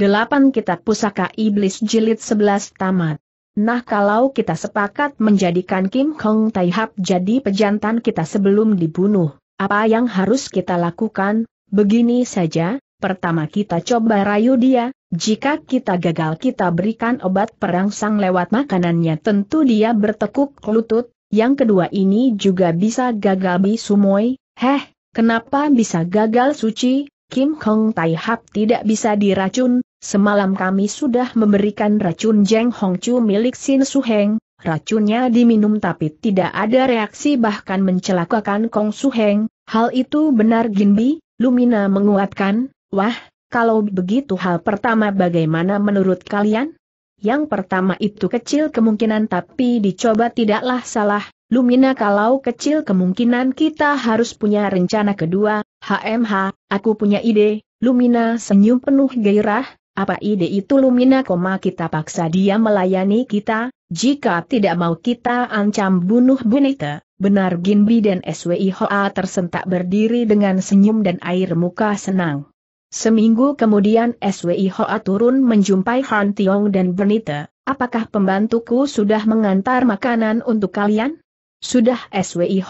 8 Kitab Pusaka Iblis Jilid 11 Tamat Nah kalau kita sepakat menjadikan Kim Kong Tai Hap jadi pejantan kita sebelum dibunuh, apa yang harus kita lakukan? Begini saja, pertama kita coba rayu dia, jika kita gagal kita berikan obat perangsang lewat makanannya tentu dia bertekuk lutut, yang kedua ini juga bisa gagal bisumoy, heh, kenapa bisa gagal suci, Kim Kong Tai Hap tidak bisa diracun, Semalam kami sudah memberikan racun Jeng Hong Chu milik Sin Su Heng, racunnya diminum tapi tidak ada reaksi bahkan mencelakakan Kong Su Heng, hal itu benar Ginbi, Lumina menguatkan, wah, kalau begitu hal pertama bagaimana menurut kalian? Yang pertama itu kecil kemungkinan tapi dicoba tidaklah salah, Lumina kalau kecil kemungkinan kita harus punya rencana kedua, HMH, aku punya ide, Lumina senyum penuh gairah, apa ide itu Lumina koma kita paksa dia melayani kita, jika tidak mau kita ancam bunuh Bunita. Benar Ginbi dan SWI tersentak berdiri dengan senyum dan air muka senang. Seminggu kemudian SWI turun menjumpai Han Tiong dan Bunita. Apakah pembantuku sudah mengantar makanan untuk kalian? Sudah SWI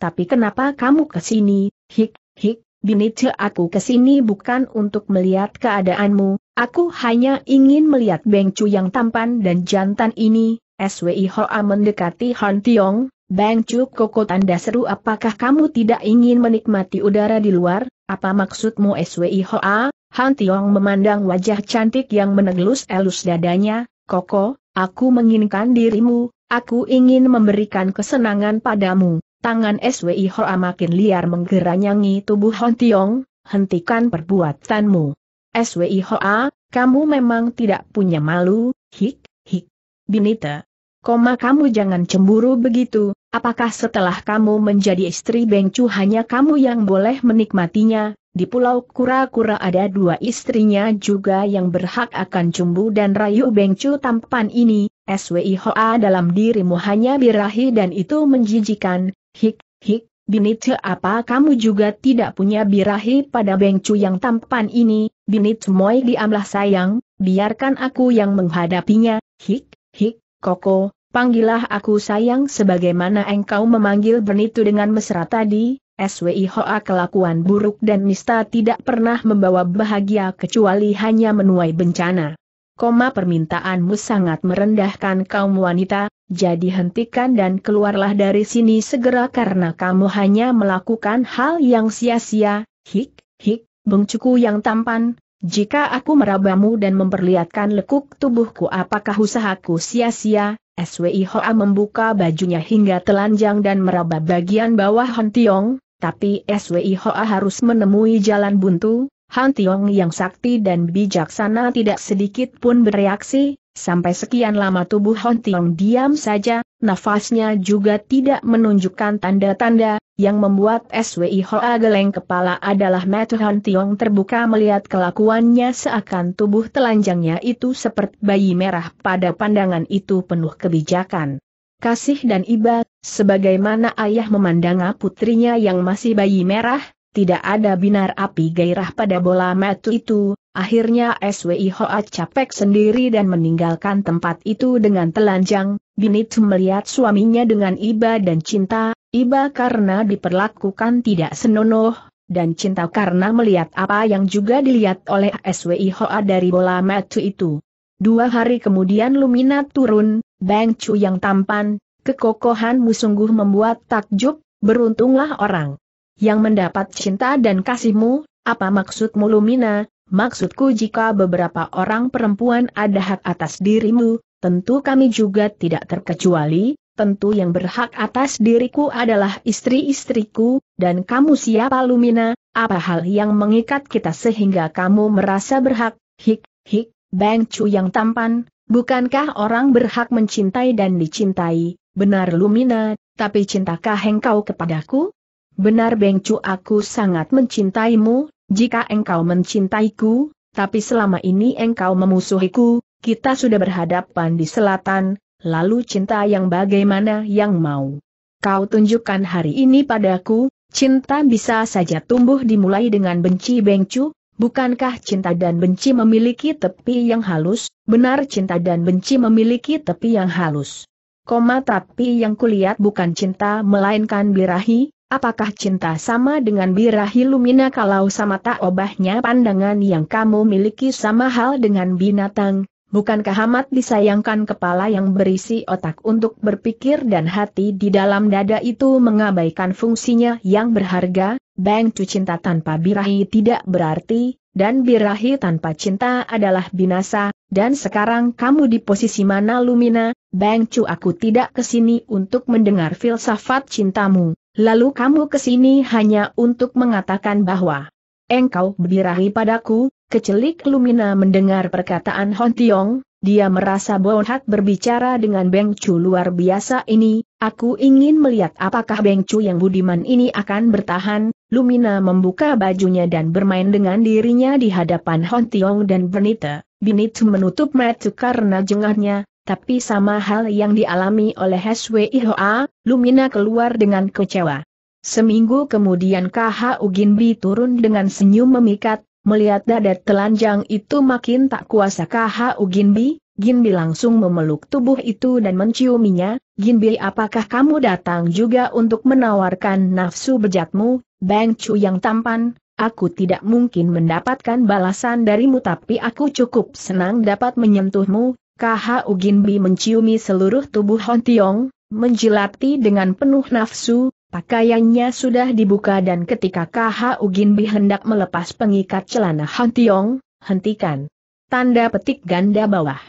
tapi kenapa kamu kesini, hik, hik, Binita aku kesini bukan untuk melihat keadaanmu, Aku hanya ingin melihat Beng Chu yang tampan dan jantan ini, SWI Hoa mendekati Han Tiong, Beng Chu koko tanda seru apakah kamu tidak ingin menikmati udara di luar, apa maksudmu SWI Hoa? Han Tiong memandang wajah cantik yang menegelus-elus dadanya, koko, aku menginginkan dirimu, aku ingin memberikan kesenangan padamu. Tangan SWI Hoa makin liar menggeranyangi tubuh Han Tiong, hentikan perbuatanmu. SWI Hoa, kamu memang tidak punya malu, hik, hik. Binita. Koma kamu jangan cemburu begitu, apakah setelah kamu menjadi istri Bengcu hanya kamu yang boleh menikmatinya, di pulau kura-kura ada dua istrinya juga yang berhak akan cumbu dan rayu Bengcu tampan ini, SWI Hoa dalam dirimu hanya birahi dan itu menjijikan, hik, hik, Binita, apa kamu juga tidak punya birahi pada Bengcu yang tampan ini, Binit semua diamlah sayang, biarkan aku yang menghadapinya, hik, hik, koko, panggillah aku sayang sebagaimana engkau memanggil Bernitu dengan mesra tadi, SWI Hoa kelakuan buruk dan nista tidak pernah membawa bahagia kecuali hanya menuai bencana. Koma permintaanmu sangat merendahkan kaum wanita, jadi hentikan dan keluarlah dari sini segera karena kamu hanya melakukan hal yang sia-sia, hik, hik, bengcuku yang tampan, jika aku merabamu dan memperlihatkan lekuk tubuhku apakah usahaku sia-sia, SWI Hoa membuka bajunya hingga telanjang dan meraba bagian bawah Han Tiong, tapi SWI Hoa harus menemui jalan buntu, Han Tiong yang sakti dan bijaksana tidak sedikit pun bereaksi, sampai sekian lama tubuh Han Tiong diam saja, nafasnya juga tidak menunjukkan tanda-tanda, yang membuat SWI Hoa geleng kepala adalah Matthew Tiong terbuka melihat kelakuannya seakan tubuh telanjangnya itu seperti bayi merah pada pandangan itu penuh kebijakan. Kasih dan iba, sebagaimana ayah memandang putrinya yang masih bayi merah, tidak ada binar api gairah pada bola metu itu, akhirnya SWI Hoa capek sendiri dan meninggalkan tempat itu dengan telanjang, Binitu melihat suaminya dengan iba dan cinta, Iba karena diperlakukan tidak senonoh, dan cinta karena melihat apa yang juga dilihat oleh SWI Hoa dari bola metu itu. Dua hari kemudian Lumina turun, Bang Chu yang tampan, kekokohanmu sungguh membuat takjub, beruntunglah orang yang mendapat cinta dan kasihmu, apa maksudmu Lumina? Maksudku jika beberapa orang perempuan ada hak atas dirimu, tentu kami juga tidak terkecuali, tentu yang berhak atas diriku adalah istri-istriku, dan kamu siapa Lumina, apa hal yang mengikat kita sehingga kamu merasa berhak, hik, hik, Bang Chu yang tampan, bukankah orang berhak mencintai dan dicintai, benar Lumina, tapi cintakah engkau kepadaku? Benar Bang Chu aku sangat mencintaimu, jika engkau mencintaiku, tapi selama ini engkau memusuhiku, kita sudah berhadapan di selatan, lalu cinta yang bagaimana yang mau. Kau tunjukkan hari ini padaku, cinta bisa saja tumbuh dimulai dengan benci bengcu, bukankah cinta dan benci memiliki tepi yang halus, benar cinta dan benci memiliki tepi yang halus. Koma tapi yang kulihat bukan cinta melainkan birahi, apakah cinta sama dengan birahi lumina kalau sama tak obahnya pandangan yang kamu miliki sama hal dengan binatang, Bukankah amat disayangkan kepala yang berisi otak untuk berpikir dan hati di dalam dada itu mengabaikan fungsinya yang berharga? Bang Cu cinta tanpa birahi tidak berarti, dan birahi tanpa cinta adalah binasa, dan sekarang kamu di posisi mana Lumina? Bang Cu aku tidak kesini untuk mendengar filsafat cintamu, lalu kamu kesini hanya untuk mengatakan bahwa engkau birahi padaku, Kecelik Lumina mendengar perkataan Hon Tiong, dia merasa Bonhat berbicara dengan Beng Chu luar biasa ini, aku ingin melihat apakah Beng Chu yang budiman ini akan bertahan, Lumina membuka bajunya dan bermain dengan dirinya di hadapan Hon Tiong dan Benita. Benita menutup mata karena jengahnya, tapi sama hal yang dialami oleh Hsui Hoa, Lumina keluar dengan kecewa. Seminggu kemudian KH Ugin turun dengan senyum memikat, Melihat dada telanjang itu makin tak kuasa KHU Ginbi, Ginbi langsung memeluk tubuh itu dan menciuminya, Ginbi apakah kamu datang juga untuk menawarkan nafsu bejatmu, Bang Chu yang tampan, aku tidak mungkin mendapatkan balasan darimu tapi aku cukup senang dapat menyentuhmu, KHU Ginbi menciumi seluruh tubuh Hon Tiong, menjilati dengan penuh nafsu, Pakaiannya sudah dibuka dan ketika KH Uginbi hendak melepas pengikat celana Han Tiong, hentikan. Tanda petik ganda bawah.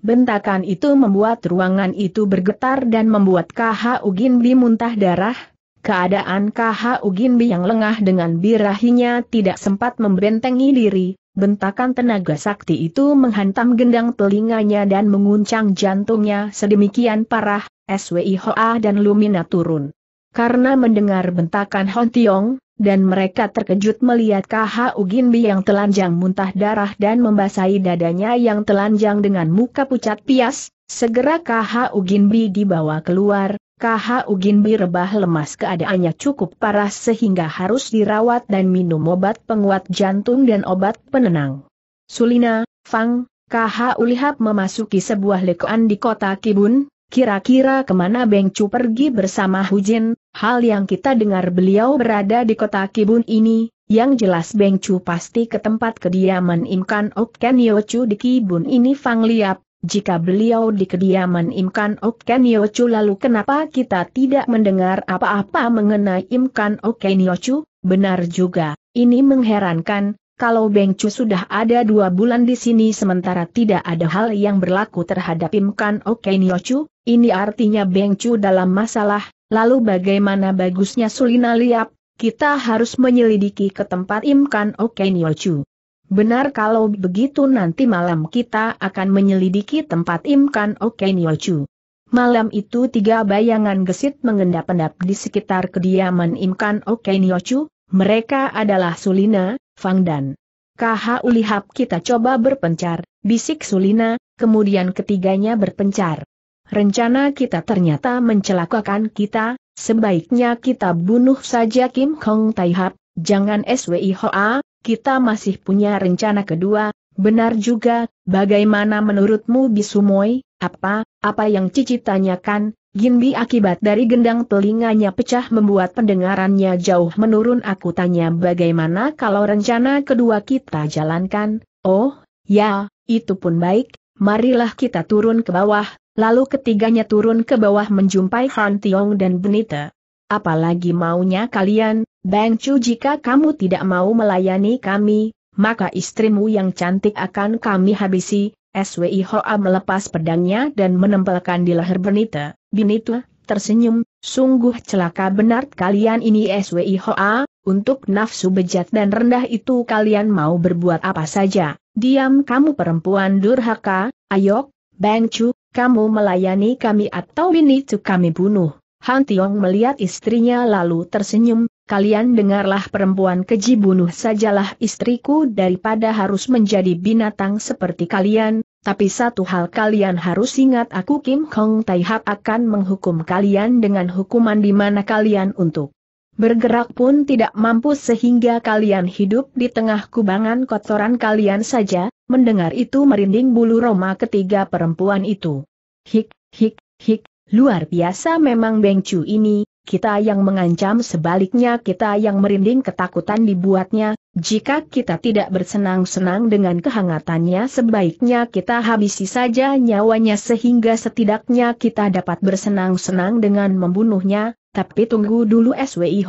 Bentakan itu membuat ruangan itu bergetar dan membuat KH Uginbi muntah darah. Keadaan KH Uginbi yang lengah dengan birahinya tidak sempat membentengi diri, bentakan tenaga sakti itu menghantam gendang telinganya dan menguncang jantungnya sedemikian parah, SWI Hoa dan Lumina turun karena mendengar bentakan Hon Tiong, dan mereka terkejut melihat KH Uginbi yang telanjang muntah darah dan membasahi dadanya yang telanjang dengan muka pucat pias, segera KH Uginbi dibawa keluar, KH Uginbi rebah lemas keadaannya cukup parah sehingga harus dirawat dan minum obat penguat jantung dan obat penenang. Sulina, Fang, KH Ulihap memasuki sebuah lekoan di kota Kibun, kira-kira kemana Beng Cu pergi bersama Hujin, Hal yang kita dengar beliau berada di kota Kibun ini, yang jelas Beng Chu pasti ke tempat kediaman Imkan Oken Yochu di Kibun ini Fang Liap, jika beliau di kediaman Imkan Oken Yochu lalu kenapa kita tidak mendengar apa-apa mengenai Imkan Oken Yochu? Benar juga, ini mengherankan, kalau Beng Chu sudah ada dua bulan di sini sementara tidak ada hal yang berlaku terhadap Imkan Oken Yochu, ini artinya Beng Chu dalam masalah, Lalu bagaimana bagusnya Sulina Liap, kita harus menyelidiki ke tempat Imkan Oke Okenyochu. Benar kalau begitu nanti malam kita akan menyelidiki tempat Imkan Oke Okenyochu. Malam itu tiga bayangan gesit mengendap-endap di sekitar kediaman Imkan Oke Okenyochu, mereka adalah Sulina, Fang dan Kaha Ulihap kita coba berpencar, bisik Sulina, kemudian ketiganya berpencar rencana kita ternyata mencelakakan kita, sebaiknya kita bunuh saja Kim Hong Tai Hap, jangan SWI Hoa, kita masih punya rencana kedua, benar juga, bagaimana menurutmu Bisumoy, apa, apa yang Cici tanyakan, Gimbi akibat dari gendang telinganya pecah membuat pendengarannya jauh menurun aku tanya bagaimana kalau rencana kedua kita jalankan, oh, ya, itu pun baik, marilah kita turun ke bawah, Lalu ketiganya turun ke bawah menjumpai Han Tiong dan Benita. Apalagi maunya kalian, Bang Chu jika kamu tidak mau melayani kami, maka istrimu yang cantik akan kami habisi, SWI Hoa melepas pedangnya dan menempelkan di leher Benita. Benita, tersenyum, sungguh celaka benar kalian ini SWI Hoa, untuk nafsu bejat dan rendah itu kalian mau berbuat apa saja. Diam kamu perempuan durhaka, ayo, Bang Chu, kamu melayani kami atau ini Chu kami bunuh. Han Tiong melihat istrinya lalu tersenyum, kalian dengarlah perempuan keji bunuh sajalah istriku daripada harus menjadi binatang seperti kalian, tapi satu hal kalian harus ingat aku Kim Hong Tai Hak akan menghukum kalian dengan hukuman di mana kalian untuk bergerak pun tidak mampu sehingga kalian hidup di tengah kubangan kotoran kalian saja, mendengar itu merinding bulu Roma ketiga perempuan itu. Hik, hik, hik, luar biasa memang bengcu ini, kita yang mengancam sebaliknya kita yang merinding ketakutan dibuatnya, jika kita tidak bersenang-senang dengan kehangatannya sebaiknya kita habisi saja nyawanya sehingga setidaknya kita dapat bersenang-senang dengan membunuhnya, tapi tunggu dulu SWI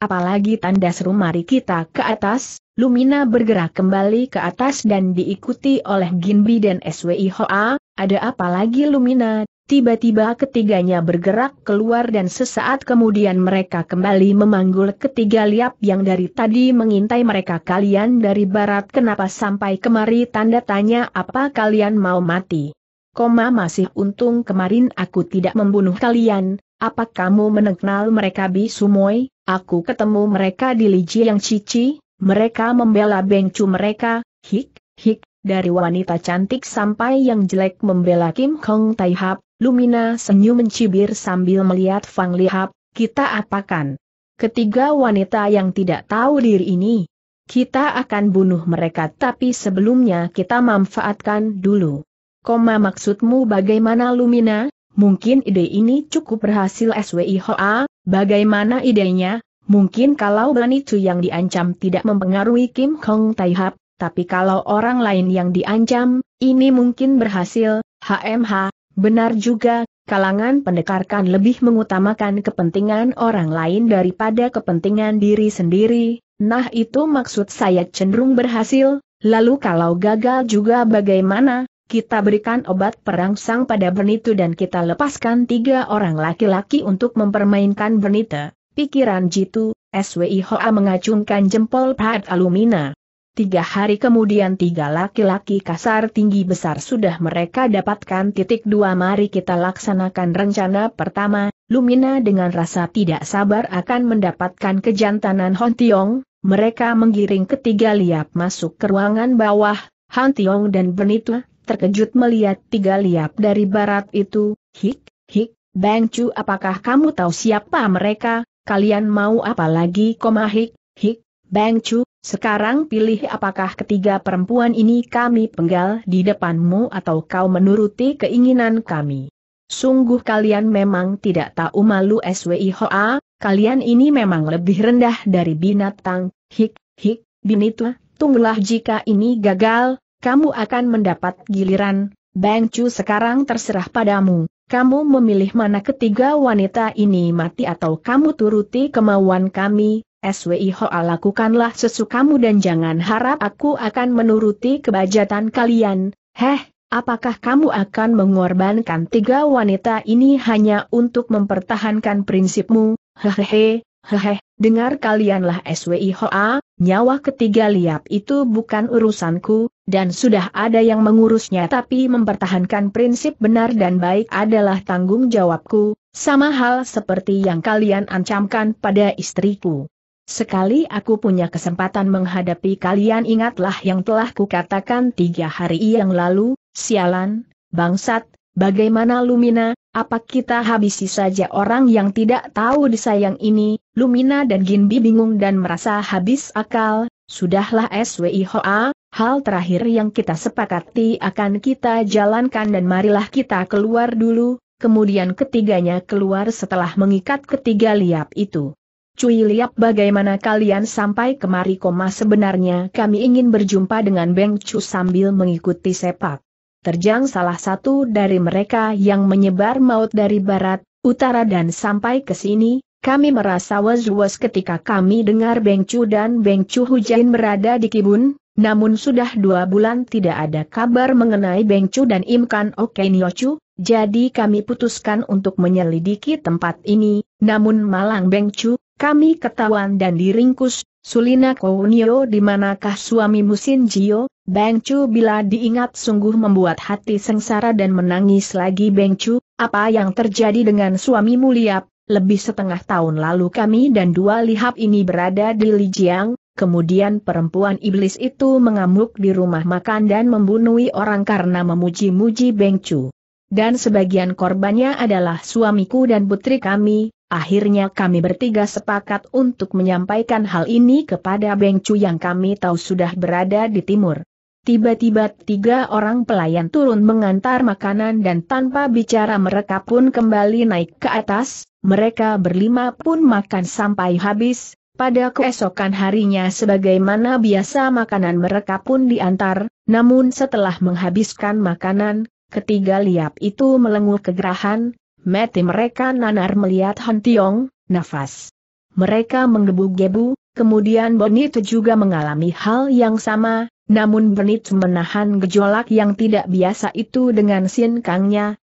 Apalagi tanda seru mari kita ke atas, Lumina bergerak kembali ke atas dan diikuti oleh Ginbi dan SWI Hoa, ada apa lagi Lumina, tiba-tiba ketiganya bergerak keluar dan sesaat kemudian mereka kembali memanggul ketiga liap yang dari tadi mengintai mereka kalian dari barat kenapa sampai kemari tanda tanya apa kalian mau mati. Koma masih untung kemarin aku tidak membunuh kalian, apa kamu mengenal mereka sumoy? Aku ketemu mereka di Liji yang cici, mereka membela bengcu mereka, hik, hik, dari wanita cantik sampai yang jelek membela Kim Kong Tai Hap, Lumina senyum mencibir sambil melihat Fang Lihap, kita apakan? Ketiga wanita yang tidak tahu diri ini. Kita akan bunuh mereka tapi sebelumnya kita manfaatkan dulu. Koma maksudmu bagaimana Lumina? Mungkin ide ini cukup berhasil SWI Hoa, bagaimana idenya? Mungkin kalau Bani Chu yang diancam tidak mempengaruhi Kim Kong Taihap, tapi kalau orang lain yang diancam, ini mungkin berhasil, HMH, benar juga, kalangan pendekarkan lebih mengutamakan kepentingan orang lain daripada kepentingan diri sendiri, nah itu maksud saya cenderung berhasil, lalu kalau gagal juga bagaimana, kita berikan obat perangsang pada Bernita dan kita lepaskan tiga orang laki-laki untuk mempermainkan Bernita. Pikiran Jitu, SWI Hoa mengacungkan jempol pad Alumina. Tiga hari kemudian tiga laki-laki kasar tinggi besar sudah mereka dapatkan titik dua mari kita laksanakan rencana pertama, Lumina dengan rasa tidak sabar akan mendapatkan kejantanan Hon Tiong, mereka menggiring ketiga liap masuk ke ruangan bawah, Han Tiong dan Benitu terkejut melihat tiga liap dari barat itu, hik, hik, Bang Chu apakah kamu tahu siapa mereka, kalian mau apa lagi koma hik, hik, Bang Chu, sekarang pilih apakah ketiga perempuan ini kami penggal di depanmu atau kau menuruti keinginan kami. Sungguh kalian memang tidak tahu malu SWI Hoa, kalian ini memang lebih rendah dari binatang, hik, hik, binitwa, tunggulah jika ini gagal, kamu akan mendapat giliran, Bang Chu sekarang terserah padamu, kamu memilih mana ketiga wanita ini mati atau kamu turuti kemauan kami, SWI Hoa lakukanlah sesukamu dan jangan harap aku akan menuruti kebajatan kalian, heh, apakah kamu akan mengorbankan tiga wanita ini hanya untuk mempertahankan prinsipmu, hehehe, hehehe, dengar kalianlah SWI Hoa, Nyawa ketiga liap itu bukan urusanku, dan sudah ada yang mengurusnya tapi mempertahankan prinsip benar dan baik adalah tanggung jawabku, sama hal seperti yang kalian ancamkan pada istriku. Sekali aku punya kesempatan menghadapi kalian ingatlah yang telah kukatakan tiga hari yang lalu, sialan, bangsat, bagaimana Lumina, apa kita habisi saja orang yang tidak tahu disayang ini, Lumina dan Ginbi bingung dan merasa habis akal, sudahlah S.W.I.H.O.A. hal terakhir yang kita sepakati akan kita jalankan dan marilah kita keluar dulu, kemudian ketiganya keluar setelah mengikat ketiga liap itu. Cui Liap bagaimana kalian sampai kemari koma sebenarnya kami ingin berjumpa dengan Beng Chu sambil mengikuti sepak. Terjang salah satu dari mereka yang menyebar maut dari barat, utara dan sampai ke sini, kami merasa was-was ketika kami dengar Beng dan Beng Chu Hujain berada di kibun, namun sudah dua bulan tidak ada kabar mengenai Beng dan Imkan Okenyochu, jadi kami putuskan untuk menyelidiki tempat ini, namun malang Beng kami ketahuan dan diringkus, Sulina Kounio di manakah suamimu Sinjio, Beng bila diingat sungguh membuat hati sengsara dan menangis lagi Beng apa yang terjadi dengan suamimu Liap, lebih setengah tahun lalu kami dan dua lihap ini berada di Lijiang, kemudian perempuan iblis itu mengamuk di rumah makan dan membunuhi orang karena memuji-muji Bengcu. Dan sebagian korbannya adalah suamiku dan putri kami, akhirnya kami bertiga sepakat untuk menyampaikan hal ini kepada Bengcu yang kami tahu sudah berada di timur. Tiba-tiba tiga orang pelayan turun mengantar makanan dan tanpa bicara mereka pun kembali naik ke atas, mereka berlima pun makan sampai habis, pada keesokan harinya sebagaimana biasa makanan mereka pun diantar, namun setelah menghabiskan makanan, ketiga liap itu melenguh kegerahan, mati mereka nanar melihat Han Tiong, nafas. Mereka menggebu-gebu, kemudian Bonit juga mengalami hal yang sama, namun Bonit menahan gejolak yang tidak biasa itu dengan sin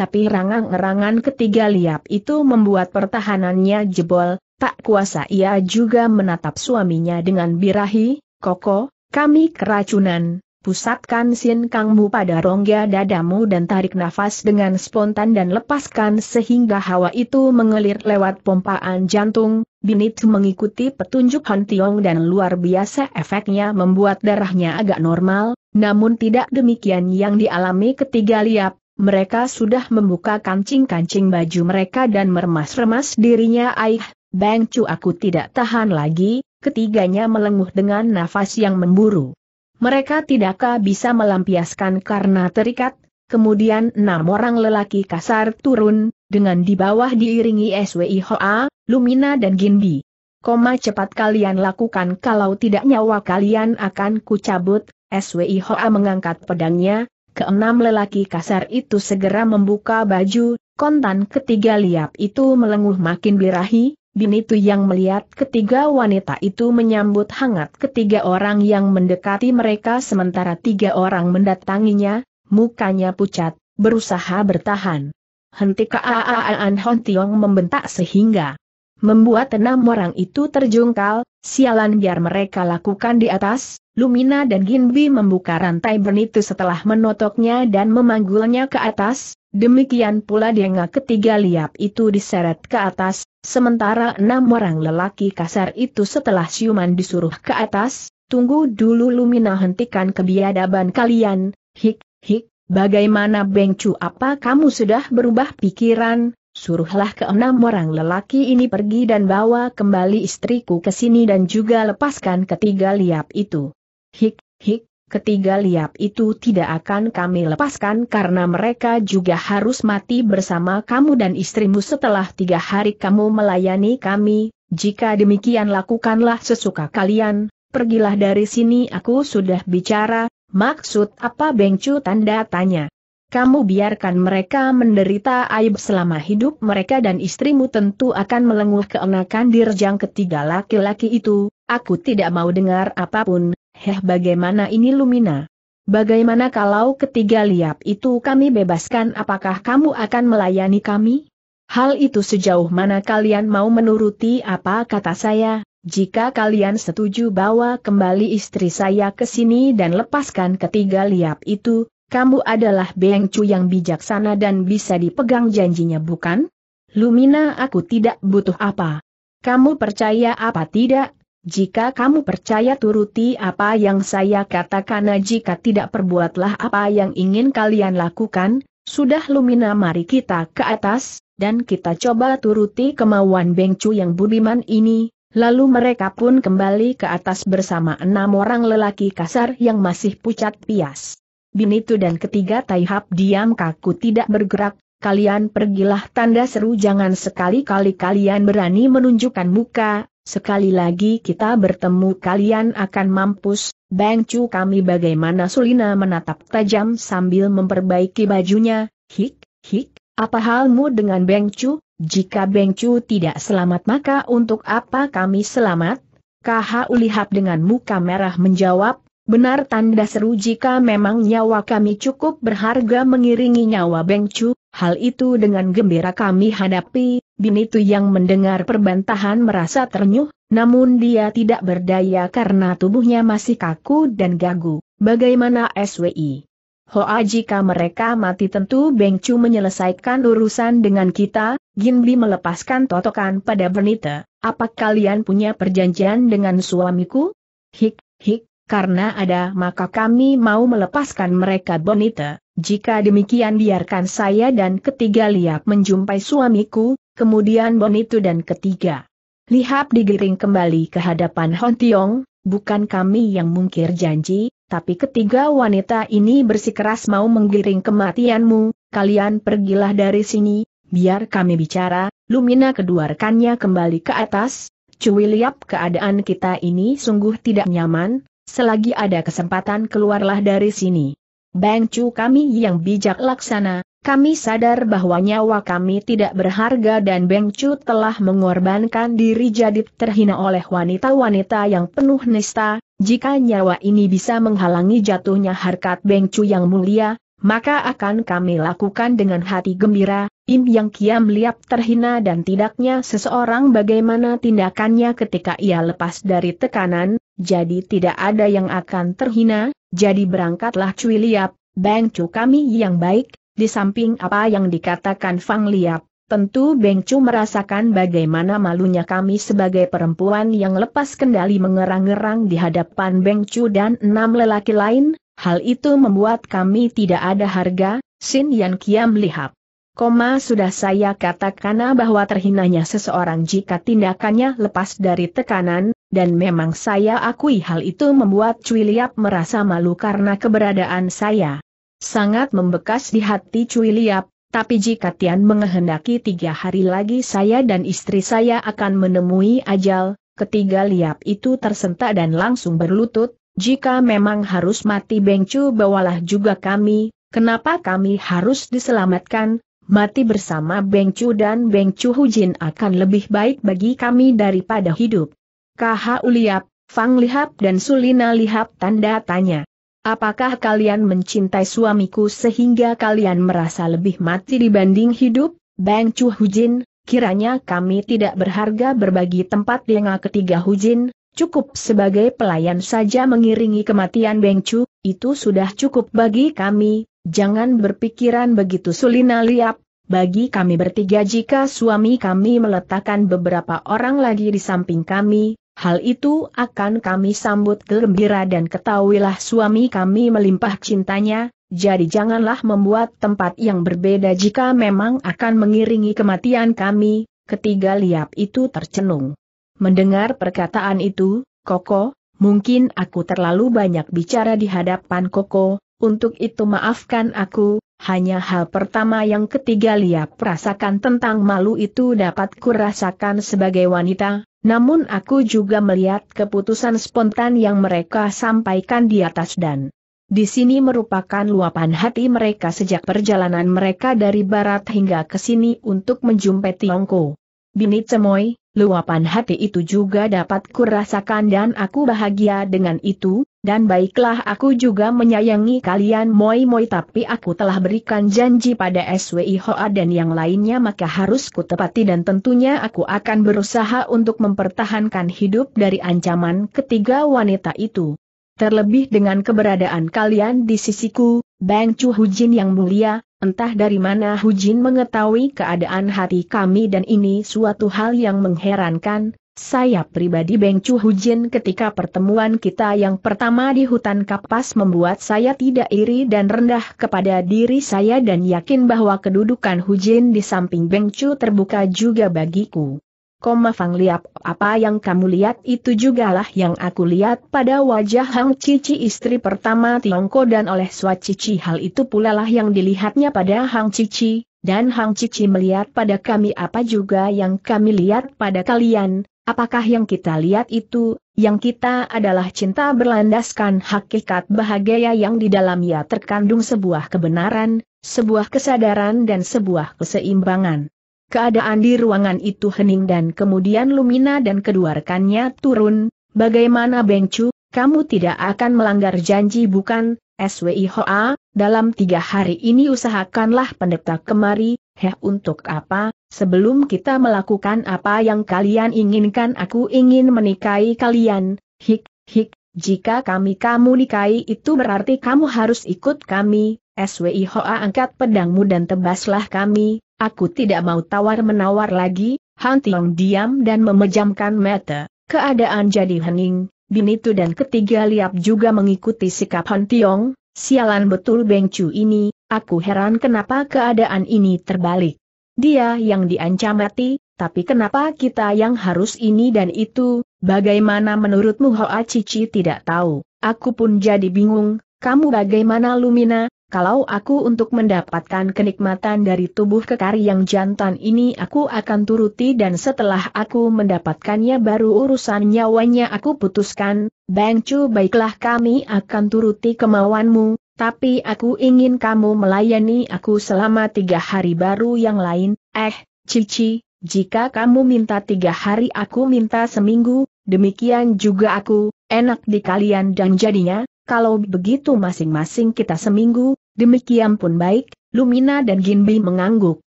tapi rangang rangan ketiga liap itu membuat pertahanannya jebol, tak kuasa ia juga menatap suaminya dengan birahi, Koko, kami keracunan, pusatkan sin kangmu pada rongga dadamu dan tarik nafas dengan spontan dan lepaskan sehingga hawa itu mengelir lewat pompaan jantung, Binit mengikuti petunjuk Han Tiong dan luar biasa efeknya membuat darahnya agak normal, namun tidak demikian yang dialami ketiga liap, mereka sudah membuka kancing-kancing baju mereka dan meremas-remas dirinya aih, Bang Chu aku tidak tahan lagi, ketiganya melenguh dengan nafas yang memburu. Mereka tidakkah bisa melampiaskan karena terikat, kemudian enam orang lelaki kasar turun, dengan di bawah diiringi SWI Hoa, Lumina dan Gindi. Koma cepat kalian lakukan kalau tidak nyawa kalian akan kucabut, SWI Hoa mengangkat pedangnya, Keenam lelaki kasar itu segera membuka baju, kontan ketiga liap itu melenguh makin birahi, bin itu yang melihat ketiga wanita itu menyambut hangat ketiga orang yang mendekati mereka sementara tiga orang mendatanginya, mukanya pucat, berusaha bertahan. Henti ke Hon Hontiong membentak sehingga membuat enam orang itu terjungkal, sialan biar mereka lakukan di atas, Lumina dan Ginbi membuka rantai itu setelah menotoknya dan memanggulnya ke atas, demikian pula dengan ketiga liap itu diseret ke atas, sementara enam orang lelaki kasar itu setelah siuman disuruh ke atas, tunggu dulu Lumina hentikan kebiadaban kalian, hik, hik, bagaimana Bengcu apa kamu sudah berubah pikiran, suruhlah ke enam orang lelaki ini pergi dan bawa kembali istriku ke sini dan juga lepaskan ketiga liap itu. Hik, hik, ketiga liap itu tidak akan kami lepaskan karena mereka juga harus mati bersama kamu dan istrimu setelah tiga hari kamu melayani kami, jika demikian lakukanlah sesuka kalian, pergilah dari sini aku sudah bicara, maksud apa Bengcu tanda tanya kamu biarkan mereka menderita aib selama hidup mereka dan istrimu tentu akan melenguh keenakan dirjang ketiga laki-laki itu, aku tidak mau dengar apapun, heh bagaimana ini Lumina? Bagaimana kalau ketiga liap itu kami bebaskan apakah kamu akan melayani kami? Hal itu sejauh mana kalian mau menuruti apa kata saya, jika kalian setuju bawa kembali istri saya ke sini dan lepaskan ketiga liap itu, kamu adalah Beng Cu yang bijaksana dan bisa dipegang janjinya bukan? Lumina aku tidak butuh apa. Kamu percaya apa tidak? Jika kamu percaya turuti apa yang saya katakan jika tidak perbuatlah apa yang ingin kalian lakukan, sudah Lumina mari kita ke atas, dan kita coba turuti kemauan Beng Cu yang budiman ini, Lalu mereka pun kembali ke atas bersama enam orang lelaki kasar yang masih pucat pias. Binitu dan ketiga Taihap diam kaku tidak bergerak, kalian pergilah tanda seru jangan sekali-kali kalian berani menunjukkan muka, sekali lagi kita bertemu kalian akan mampus, Bang kami bagaimana Sulina menatap tajam sambil memperbaiki bajunya, hik, hik, apa halmu dengan Bang jika Bang tidak selamat maka untuk apa kami selamat? Kaha Ulihap dengan muka merah menjawab, Benar tanda seru jika memang nyawa kami cukup berharga mengiringi nyawa Bengcu, hal itu dengan gembira kami hadapi, Bin itu yang mendengar perbantahan merasa ternyuh, namun dia tidak berdaya karena tubuhnya masih kaku dan gagu. Bagaimana SWI? Hoa jika mereka mati tentu Bengcu menyelesaikan urusan dengan kita, Gimli melepaskan totokan pada Bernita. Apa kalian punya perjanjian dengan suamiku? Hik, hik, karena ada maka kami mau melepaskan mereka Bonita, jika demikian biarkan saya dan ketiga liap menjumpai suamiku, kemudian Bonito dan ketiga. Lihap digiring kembali ke hadapan Hon Tiong, bukan kami yang mungkir janji, tapi ketiga wanita ini bersikeras mau menggiring kematianmu, kalian pergilah dari sini, biar kami bicara, Lumina kedua rekannya kembali ke atas, Cui liap keadaan kita ini sungguh tidak nyaman, Selagi ada kesempatan keluarlah dari sini. Bang Chu kami yang bijak laksana, kami sadar bahwa nyawa kami tidak berharga dan Bang Chu telah mengorbankan diri jadi terhina oleh wanita-wanita yang penuh nista, jika nyawa ini bisa menghalangi jatuhnya harkat Bang Chu yang mulia, maka akan kami lakukan dengan hati gembira, Im Yang Kiam Liap terhina dan tidaknya seseorang bagaimana tindakannya ketika ia lepas dari tekanan, jadi tidak ada yang akan terhina, jadi berangkatlah Cui Liap, Beng Cu kami yang baik, di samping apa yang dikatakan Fang Liap, tentu Beng Cu merasakan bagaimana malunya kami sebagai perempuan yang lepas kendali mengerang ngerang di hadapan Beng Cu dan enam lelaki lain, Hal itu membuat kami tidak ada harga, Sin Yan Kiam lihat. Koma sudah saya katakan bahwa terhinanya seseorang jika tindakannya lepas dari tekanan, dan memang saya akui hal itu membuat Cui Liap merasa malu karena keberadaan saya. Sangat membekas di hati Cui Liap, tapi jika Tian menghendaki tiga hari lagi saya dan istri saya akan menemui ajal, ketiga Liap itu tersentak dan langsung berlutut, jika memang harus mati Bengcu bawalah juga kami, kenapa kami harus diselamatkan, mati bersama Bengcu dan Bengcu Hujin akan lebih baik bagi kami daripada hidup. KH Uliap, Fang Lihap dan Sulina Lihap tanda tanya. Apakah kalian mencintai suamiku sehingga kalian merasa lebih mati dibanding hidup? Bang Chu Hujin, kiranya kami tidak berharga berbagi tempat dengan ketiga Hujin, Cukup sebagai pelayan saja mengiringi kematian Beng Chu, itu sudah cukup bagi kami, jangan berpikiran begitu Sulina liap, bagi kami bertiga jika suami kami meletakkan beberapa orang lagi di samping kami, hal itu akan kami sambut gembira dan ketahuilah suami kami melimpah cintanya, jadi janganlah membuat tempat yang berbeda jika memang akan mengiringi kematian kami, ketiga liap itu tercenung. Mendengar perkataan itu, Koko, mungkin aku terlalu banyak bicara di hadapan Koko, untuk itu maafkan aku, hanya hal pertama yang ketiga lihat rasakan tentang malu itu dapat kurasakan sebagai wanita, namun aku juga melihat keputusan spontan yang mereka sampaikan di atas dan di sini merupakan luapan hati mereka sejak perjalanan mereka dari barat hingga ke sini untuk menjumpai Tiongko. Bini Cemoy, luapan hati itu juga dapat kurasakan dan aku bahagia dengan itu, dan baiklah aku juga menyayangi kalian moi-moi tapi aku telah berikan janji pada SWI Hoa dan yang lainnya maka harus kutepati dan tentunya aku akan berusaha untuk mempertahankan hidup dari ancaman ketiga wanita itu. Terlebih dengan keberadaan kalian di sisiku, Bang Chu Hujin yang mulia, entah dari mana Hujin mengetahui keadaan hati kami dan ini suatu hal yang mengherankan, saya pribadi Beng Chu Hujin ketika pertemuan kita yang pertama di hutan kapas membuat saya tidak iri dan rendah kepada diri saya dan yakin bahwa kedudukan Hujin di samping Beng Chu terbuka juga bagiku. Koma Fang Liap, apa yang kamu lihat itu jugalah yang aku lihat pada wajah Hang Cici istri pertama Tiongko dan oleh Sua Cici hal itu pula lah yang dilihatnya pada Hang Cici, dan Hang Cici melihat pada kami apa juga yang kami lihat pada kalian, apakah yang kita lihat itu, yang kita adalah cinta berlandaskan hakikat bahagia yang di dalamnya terkandung sebuah kebenaran, sebuah kesadaran dan sebuah keseimbangan. Keadaan di ruangan itu hening dan kemudian Lumina dan kedua rekannya turun, bagaimana Bengcu, kamu tidak akan melanggar janji bukan, SWI Hoa, dalam tiga hari ini usahakanlah pendeta kemari, heh untuk apa, sebelum kita melakukan apa yang kalian inginkan aku ingin menikahi kalian, hik, hik, jika kami kamu nikahi itu berarti kamu harus ikut kami, SWI Hoa angkat pedangmu dan tebaslah kami, Aku tidak mau tawar-menawar lagi, Han Tiong diam dan memejamkan mata, keadaan jadi hening, Bin itu dan ketiga liap juga mengikuti sikap Han Tiong, sialan betul Beng Chu ini, aku heran kenapa keadaan ini terbalik. Dia yang diancam mati, tapi kenapa kita yang harus ini dan itu, bagaimana menurutmu Hoa Cici tidak tahu, aku pun jadi bingung, kamu bagaimana Lumina, kalau aku untuk mendapatkan kenikmatan dari tubuh kekar yang jantan ini aku akan turuti dan setelah aku mendapatkannya baru urusan nyawanya aku putuskan, Bang Chu baiklah kami akan turuti kemauanmu, tapi aku ingin kamu melayani aku selama tiga hari baru yang lain, eh, Cici, jika kamu minta tiga hari aku minta seminggu, demikian juga aku, enak di kalian dan jadinya, kalau begitu masing-masing kita seminggu, Demikian pun baik, Lumina dan Ginbi mengangguk.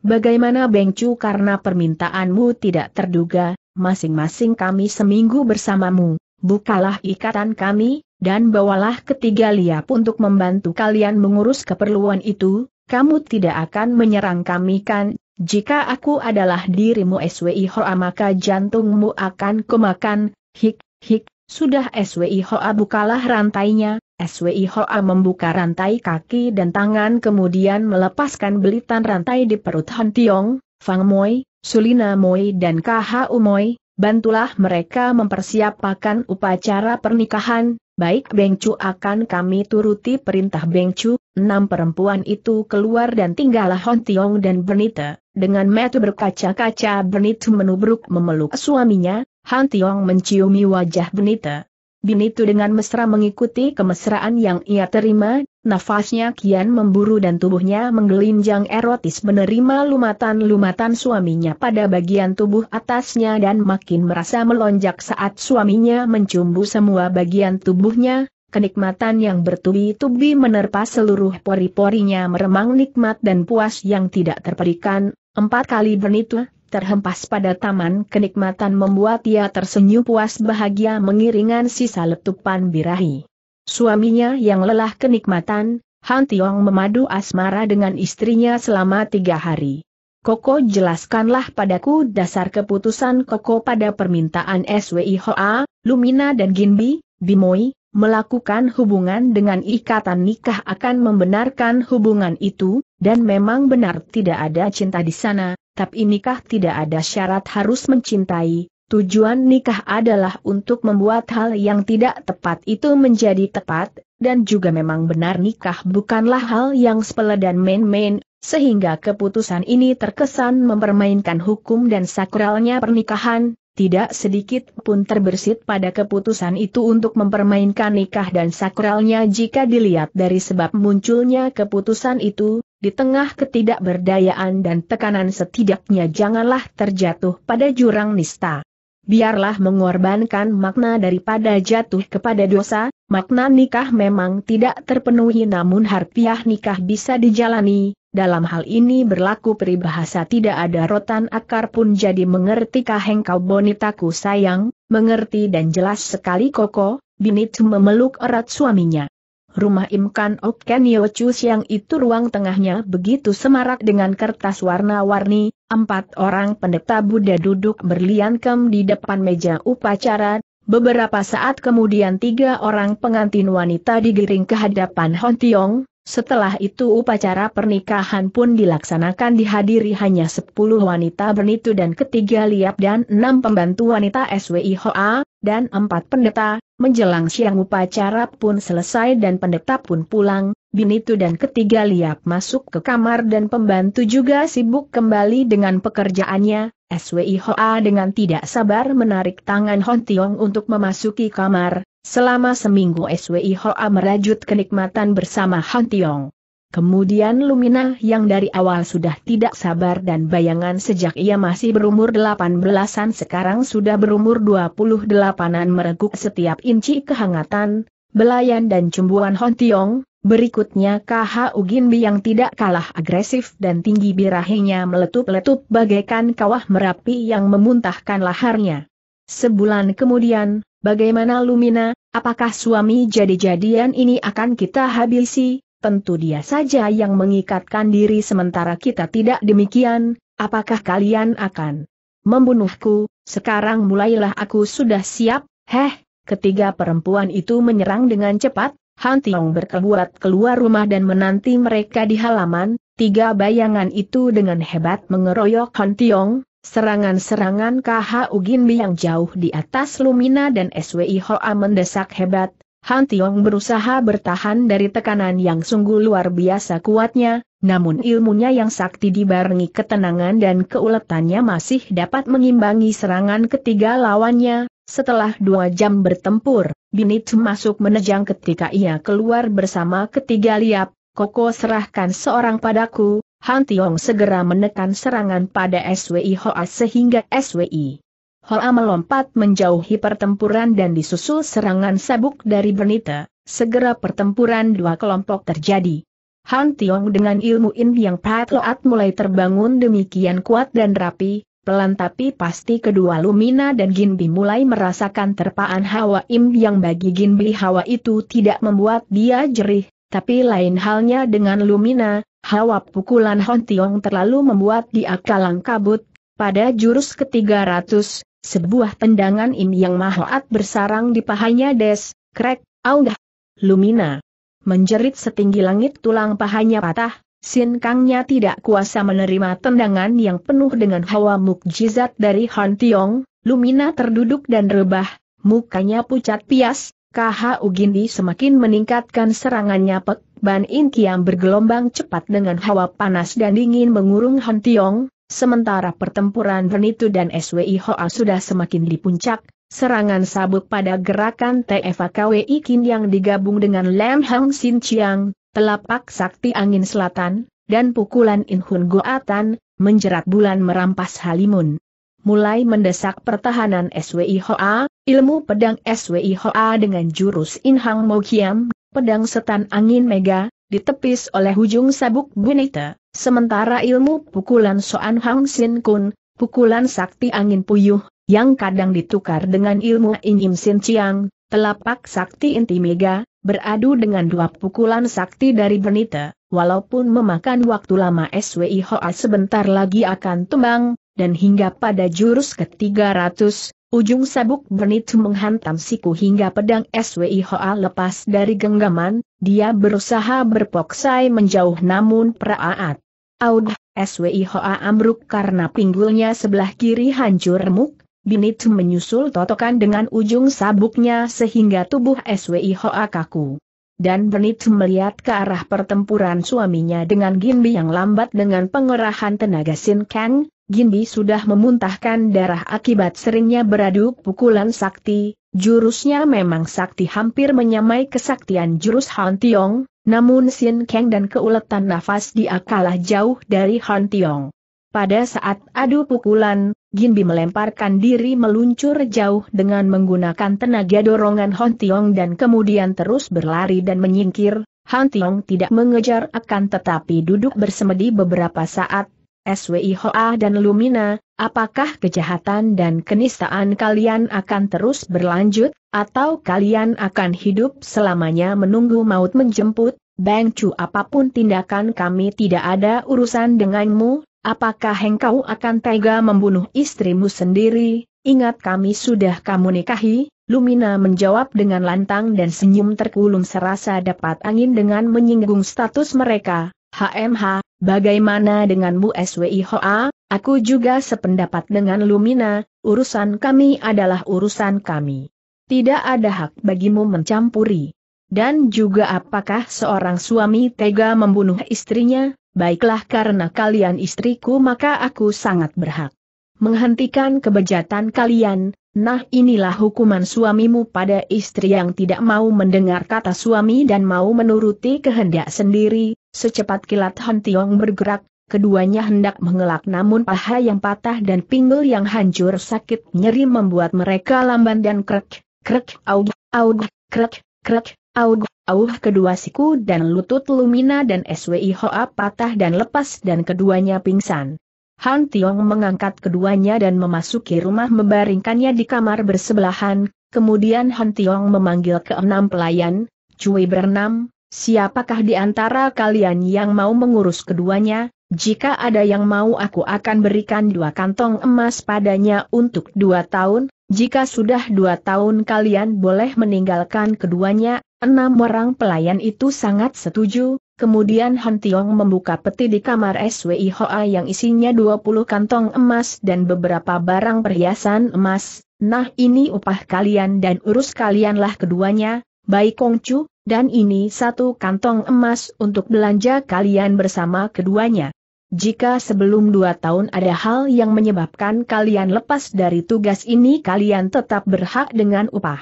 Bagaimana Bengcu karena permintaanmu tidak terduga, masing-masing kami seminggu bersamamu, bukalah ikatan kami, dan bawalah ketiga liap untuk membantu kalian mengurus keperluan itu, kamu tidak akan menyerang kami kan, jika aku adalah dirimu SWI Hoa maka jantungmu akan kemakan, hik, hik, sudah SWI Hoa bukalah rantainya, SWI Hoa membuka rantai kaki dan tangan kemudian melepaskan belitan rantai di perut Han Tiong, Fang Moi, Sulina Moi dan KHU Moi, bantulah mereka mempersiapkan upacara pernikahan, baik Beng Chu akan kami turuti perintah Beng Chu, enam perempuan itu keluar dan tinggallah Han Tiong dan Bernita, dengan metu berkaca-kaca Bernita menubruk memeluk suaminya, Han Tiong menciumi wajah Bernita. Bin itu dengan mesra mengikuti kemesraan yang ia terima, nafasnya kian memburu dan tubuhnya menggelinjang erotis menerima lumatan-lumatan suaminya pada bagian tubuh atasnya dan makin merasa melonjak saat suaminya mencumbu semua bagian tubuhnya, kenikmatan yang bertubi-tubi menerpa seluruh pori-porinya meremang nikmat dan puas yang tidak terperikan, empat kali bernitu terhempas pada taman kenikmatan membuat ia tersenyum puas bahagia mengiringan sisa letupan birahi. Suaminya yang lelah kenikmatan, Han Tiong memadu asmara dengan istrinya selama tiga hari. Koko jelaskanlah padaku dasar keputusan Koko pada permintaan SWI Hoa, Lumina dan Ginbi, Bimoi, melakukan hubungan dengan ikatan nikah akan membenarkan hubungan itu, dan memang benar tidak ada cinta di sana, tapi nikah tidak ada syarat harus mencintai, tujuan nikah adalah untuk membuat hal yang tidak tepat itu menjadi tepat, dan juga memang benar nikah bukanlah hal yang sepele dan main-main, sehingga keputusan ini terkesan mempermainkan hukum dan sakralnya pernikahan, tidak sedikit pun terbersit pada keputusan itu untuk mempermainkan nikah dan sakralnya jika dilihat dari sebab munculnya keputusan itu, di tengah ketidakberdayaan dan tekanan setidaknya janganlah terjatuh pada jurang nista. Biarlah mengorbankan makna daripada jatuh kepada dosa, makna nikah memang tidak terpenuhi namun harfiah nikah bisa dijalani, dalam hal ini berlaku peribahasa tidak ada rotan akar pun jadi mengertikah hengkau bonitaku sayang, mengerti dan jelas sekali koko, Binitu memeluk erat suaminya. Rumah Imkan Okkenio Chu yang itu ruang tengahnya begitu semarak dengan kertas warna-warni, empat orang pendeta Buddha duduk berlian-kem di depan meja upacara, beberapa saat kemudian tiga orang pengantin wanita digiring ke hadapan Hon Tiong, setelah itu upacara pernikahan pun dilaksanakan dihadiri hanya sepuluh wanita bernitu dan ketiga liap dan enam pembantu wanita SWI Hoa, dan empat pendeta, menjelang siang upacara pun selesai dan pendeta pun pulang, Binitu dan ketiga liap masuk ke kamar dan pembantu juga sibuk kembali dengan pekerjaannya, SWI Hoa dengan tidak sabar menarik tangan Hon Tiong untuk memasuki kamar, selama seminggu SWI Hoa merajut kenikmatan bersama Hon Tiong. Kemudian Lumina yang dari awal sudah tidak sabar dan bayangan sejak ia masih berumur 18-an sekarang sudah berumur dua 28-an mereguk setiap inci kehangatan, belayan dan cembuan Tiong. berikutnya KH Uginbi yang tidak kalah agresif dan tinggi birahinya meletup-letup bagaikan kawah merapi yang memuntahkan laharnya. Sebulan kemudian, bagaimana Lumina, apakah suami jadi-jadian ini akan kita habisi? tentu dia saja yang mengikatkan diri sementara kita tidak demikian, apakah kalian akan membunuhku, sekarang mulailah aku sudah siap, heh, ketiga perempuan itu menyerang dengan cepat, Han Tiong berkebuat keluar rumah dan menanti mereka di halaman, tiga bayangan itu dengan hebat mengeroyok Han Tiong, serangan-serangan KH Ugin yang jauh di atas Lumina dan SWI Hoa mendesak hebat, Han Tiong berusaha bertahan dari tekanan yang sungguh luar biasa kuatnya, namun ilmunya yang sakti dibarengi ketenangan dan keuletannya masih dapat mengimbangi serangan ketiga lawannya. Setelah dua jam bertempur, Binit masuk menejang ketika ia keluar bersama ketiga liap, Koko serahkan seorang padaku, Han Tiong segera menekan serangan pada SWI Hoa sehingga SWI Hoa melompat menjauhi pertempuran dan disusul serangan sabuk dari Bernita, segera pertempuran dua kelompok terjadi. Han Tiong dengan ilmu in yang Loat mulai terbangun demikian kuat dan rapi, pelan tapi pasti kedua Lumina dan Ginbi mulai merasakan terpaan hawa im yang bagi Ginbi hawa itu tidak membuat dia jerih, tapi lain halnya dengan Lumina, hawa pukulan Hon Tiong terlalu membuat dia kalang kabut, pada jurus ke-300, sebuah tendangan im yang mahoat bersarang di pahanya Des, krek, audah. Lumina. Menjerit setinggi langit tulang pahanya patah, Sin Kangnya tidak kuasa menerima tendangan yang penuh dengan hawa mukjizat dari Han Tiong, Lumina terduduk dan rebah, mukanya pucat pias, KH Ugindi semakin meningkatkan serangannya Pek Ban In Kiam bergelombang cepat dengan hawa panas dan dingin mengurung Han Tiong, Sementara pertempuran Renitu dan SWI Hoa sudah semakin di puncak, serangan sabuk pada gerakan TFA Kin yang digabung dengan Lam Hang Sin Chiang, telapak sakti angin selatan, dan pukulan Inhun Goatan, menjerat bulan merampas Halimun. Mulai mendesak pertahanan SWI Hoa, ilmu pedang SWI Hoa dengan jurus In Hang Mo Kiam, pedang setan angin mega, ditepis oleh ujung sabuk Bunita. Sementara ilmu pukulan Soan Hang Sin Kun, pukulan sakti angin puyuh, yang kadang ditukar dengan ilmu Inim Sin Chiang, telapak sakti inti Mega, beradu dengan dua pukulan sakti dari Benita, walaupun memakan waktu lama SWI Hoa sebentar lagi akan tumbang, dan hingga pada jurus ke-300, ujung sabuk Bernit menghantam siku hingga pedang SWI Hoa lepas dari genggaman, dia berusaha berpoksai menjauh namun peraat. Aud, SWI Hoa ambruk karena pinggulnya sebelah kiri hancur remuk, Binit menyusul totokan dengan ujung sabuknya sehingga tubuh SWI Hoa kaku dan Benit melihat ke arah pertempuran suaminya dengan Ginbi yang lambat dengan pengerahan tenaga Sin Kang, Ginbi sudah memuntahkan darah akibat seringnya beradu pukulan sakti, jurusnya memang sakti hampir menyamai kesaktian jurus Han Tiong, namun Sin Kang dan keuletan nafas dia kalah jauh dari Han Tiong. Pada saat adu pukulan, Ginbi melemparkan diri meluncur jauh dengan menggunakan tenaga dorongan Hon Tiong dan kemudian terus berlari dan menyingkir. Han Tiong tidak mengejar akan tetapi duduk bersemedi beberapa saat. SWI Hoa dan Lumina, apakah kejahatan dan kenistaan kalian akan terus berlanjut, atau kalian akan hidup selamanya menunggu maut menjemput? Bang Chu apapun tindakan kami tidak ada urusan denganmu, apakah engkau akan tega membunuh istrimu sendiri, ingat kami sudah kamu nikahi? Lumina menjawab dengan lantang dan senyum terkulum serasa dapat angin dengan menyinggung status mereka. HMH, bagaimana denganmu Bu Hoa? Aku juga sependapat dengan Lumina, urusan kami adalah urusan kami. Tidak ada hak bagimu mencampuri. Dan juga apakah seorang suami tega membunuh istrinya? baiklah karena kalian istriku maka aku sangat berhak menghentikan kebejatan kalian, nah inilah hukuman suamimu pada istri yang tidak mau mendengar kata suami dan mau menuruti kehendak sendiri, secepat kilat Han Tiong bergerak, keduanya hendak mengelak namun paha yang patah dan pinggul yang hancur sakit nyeri membuat mereka lamban dan krek, krek, aug, aug, krek, krek, aug, Auh kedua siku dan lutut Lumina dan SWI Hoa patah dan lepas dan keduanya pingsan. Han Tiong mengangkat keduanya dan memasuki rumah membaringkannya di kamar bersebelahan, kemudian Han Tiong memanggil enam pelayan, Cui berenam, siapakah di antara kalian yang mau mengurus keduanya, jika ada yang mau aku akan berikan dua kantong emas padanya untuk dua tahun, jika sudah dua tahun kalian boleh meninggalkan keduanya, enam orang pelayan itu sangat setuju, kemudian Han Tiong membuka peti di kamar SWI Hoa yang isinya 20 kantong emas dan beberapa barang perhiasan emas, nah ini upah kalian dan urus kalianlah keduanya, baik Kongcu, dan ini satu kantong emas untuk belanja kalian bersama keduanya. Jika sebelum dua tahun ada hal yang menyebabkan kalian lepas dari tugas ini kalian tetap berhak dengan upah.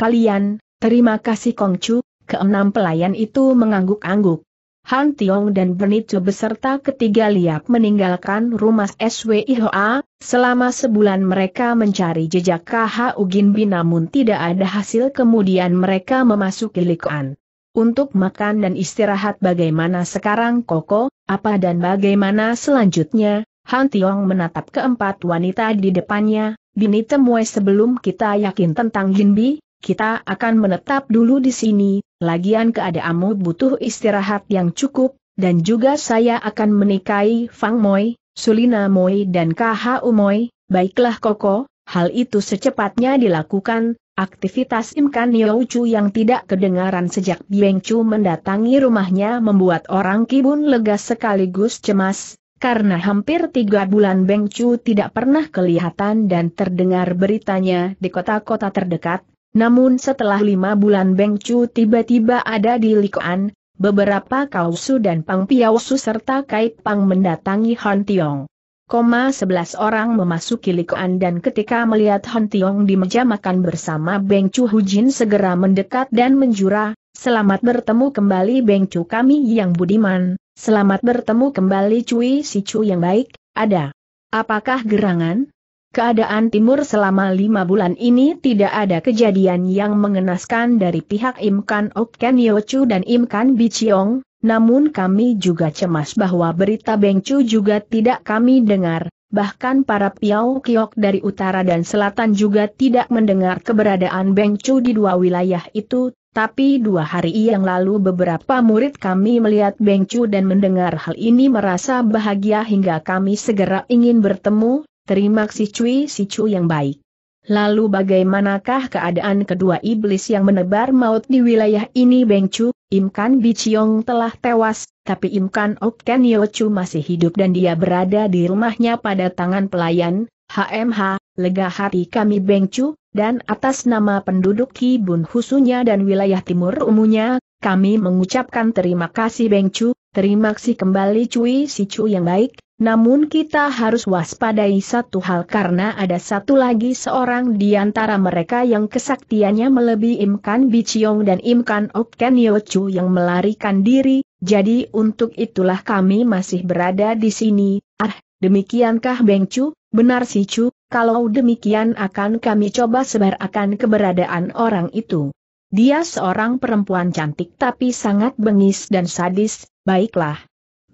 Kalian, terima kasih Kongcu, keenam pelayan itu mengangguk-angguk. Han Tiong dan Bernicu beserta ketiga liap meninggalkan rumah SWIHOA, selama sebulan mereka mencari jejak KH Ugin Bin namun tidak ada hasil kemudian mereka memasuki Likuan. Untuk makan dan istirahat bagaimana sekarang Koko, apa dan bagaimana selanjutnya? Han Tiong menatap keempat wanita di depannya, Bini temui sebelum kita yakin tentang Jinbi, kita akan menetap dulu di sini, lagian keadaanmu butuh istirahat yang cukup, dan juga saya akan menikahi Fang Moi, Sulina Moi dan KHU Moi, baiklah Koko, Hal itu secepatnya dilakukan, aktivitas Imkan Chu yang tidak kedengaran sejak Bieng Chu mendatangi rumahnya membuat orang Kibun lega sekaligus cemas, karena hampir tiga bulan Beng Chu tidak pernah kelihatan dan terdengar beritanya di kota-kota terdekat, namun setelah lima bulan Beng Chu tiba-tiba ada di Likuan, beberapa Kausu dan Pang Piausu serta Kai Pang mendatangi Han Tiong. Koma sebelas orang memasuki Likuan dan ketika melihat Han Tiong di meja makan bersama Beng Chu Hu Jin segera mendekat dan menjura, selamat bertemu kembali Beng Chu kami yang budiman, selamat bertemu kembali Cui Si Chu yang baik, ada. Apakah gerangan? Keadaan timur selama lima bulan ini tidak ada kejadian yang mengenaskan dari pihak Im Kan Ok Ken Chu dan Im Kan Chiong. Namun kami juga cemas bahwa berita Bengcu juga tidak kami dengar, bahkan para piau kiok dari utara dan selatan juga tidak mendengar keberadaan Bengcu di dua wilayah itu, tapi dua hari yang lalu beberapa murid kami melihat Bengcu dan mendengar hal ini merasa bahagia hingga kami segera ingin bertemu, terima kasih Cui si Cui yang baik. Lalu bagaimanakah keadaan kedua iblis yang menebar maut di wilayah ini Bengcu? Imkan Biciong telah tewas, tapi Imkan Okten Yochu masih hidup dan dia berada di rumahnya pada tangan pelayan, HMH, Lega Hati Kami Bengcu, dan atas nama penduduk Kibun khusunya dan wilayah timur umumnya, kami mengucapkan terima kasih Bengcu, terima kasih kembali Cui Si Cu yang baik, namun kita harus waspadai satu hal karena ada satu lagi seorang di antara mereka yang kesaktiannya melebihi Imkan Biciong dan Imkan Oken Yochu yang melarikan diri, jadi untuk itulah kami masih berada di sini. Ah, demikiankah Beng Chu? Benar sih Chu, kalau demikian akan kami coba sebar keberadaan orang itu. Dia seorang perempuan cantik tapi sangat bengis dan sadis, baiklah.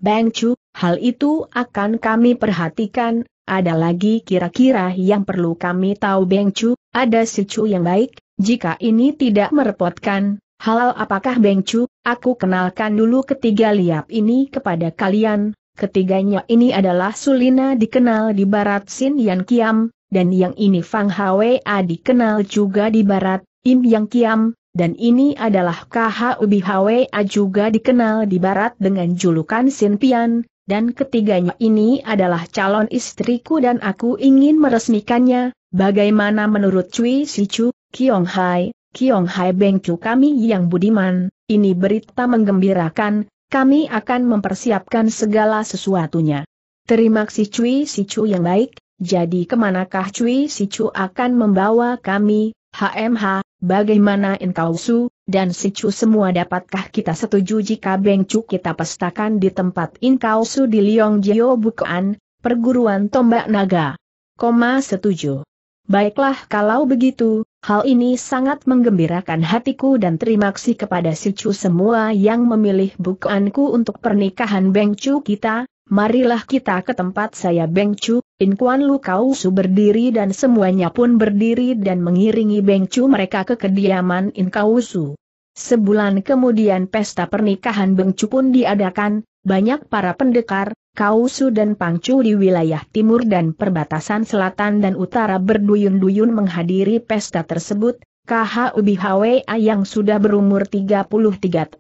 Bang Chu, hal itu akan kami perhatikan, ada lagi kira-kira yang perlu kami tahu Beng Chu, ada si Chu yang baik, jika ini tidak merepotkan, halal apakah Beng Chu, aku kenalkan dulu ketiga liap ini kepada kalian, ketiganya ini adalah Sulina dikenal di barat Sin Yan Kiam, dan yang ini Fang Hwa dikenal juga di barat, Im Yang Kiam, dan ini adalah KH Hwa juga dikenal di barat dengan julukan Sin Pian, dan ketiganya ini adalah calon istriku dan aku ingin meresmikannya, bagaimana menurut Cui Sichu, Kiong Hai, Kiong Hai Bengcu kami yang budiman, ini berita menggembirakan, kami akan mempersiapkan segala sesuatunya. Terima kasih Cui Sichu yang baik, jadi kemanakah Cui Sichu akan membawa kami, HMH, bagaimana engkau su, dan si cu semua dapatkah kita setuju jika Beng Cu kita pestakan di tempat engkau su di Liong Jio Bukaan, perguruan tombak naga. Koma setuju. Baiklah kalau begitu, hal ini sangat menggembirakan hatiku dan terima kasih kepada si Cu semua yang memilih bukuanku untuk pernikahan Beng Cu kita, marilah kita ke tempat saya Beng Cu, Inkuan Lukau Su berdiri dan semuanya pun berdiri dan mengiringi Bengcu mereka ke kediaman Kau Su. Sebulan kemudian pesta pernikahan Bengcu pun diadakan, banyak para pendekar, Kausu dan Pangcu di wilayah timur dan perbatasan selatan dan utara berduyun-duyun menghadiri pesta tersebut, KH Ubi Hwa yang sudah berumur 33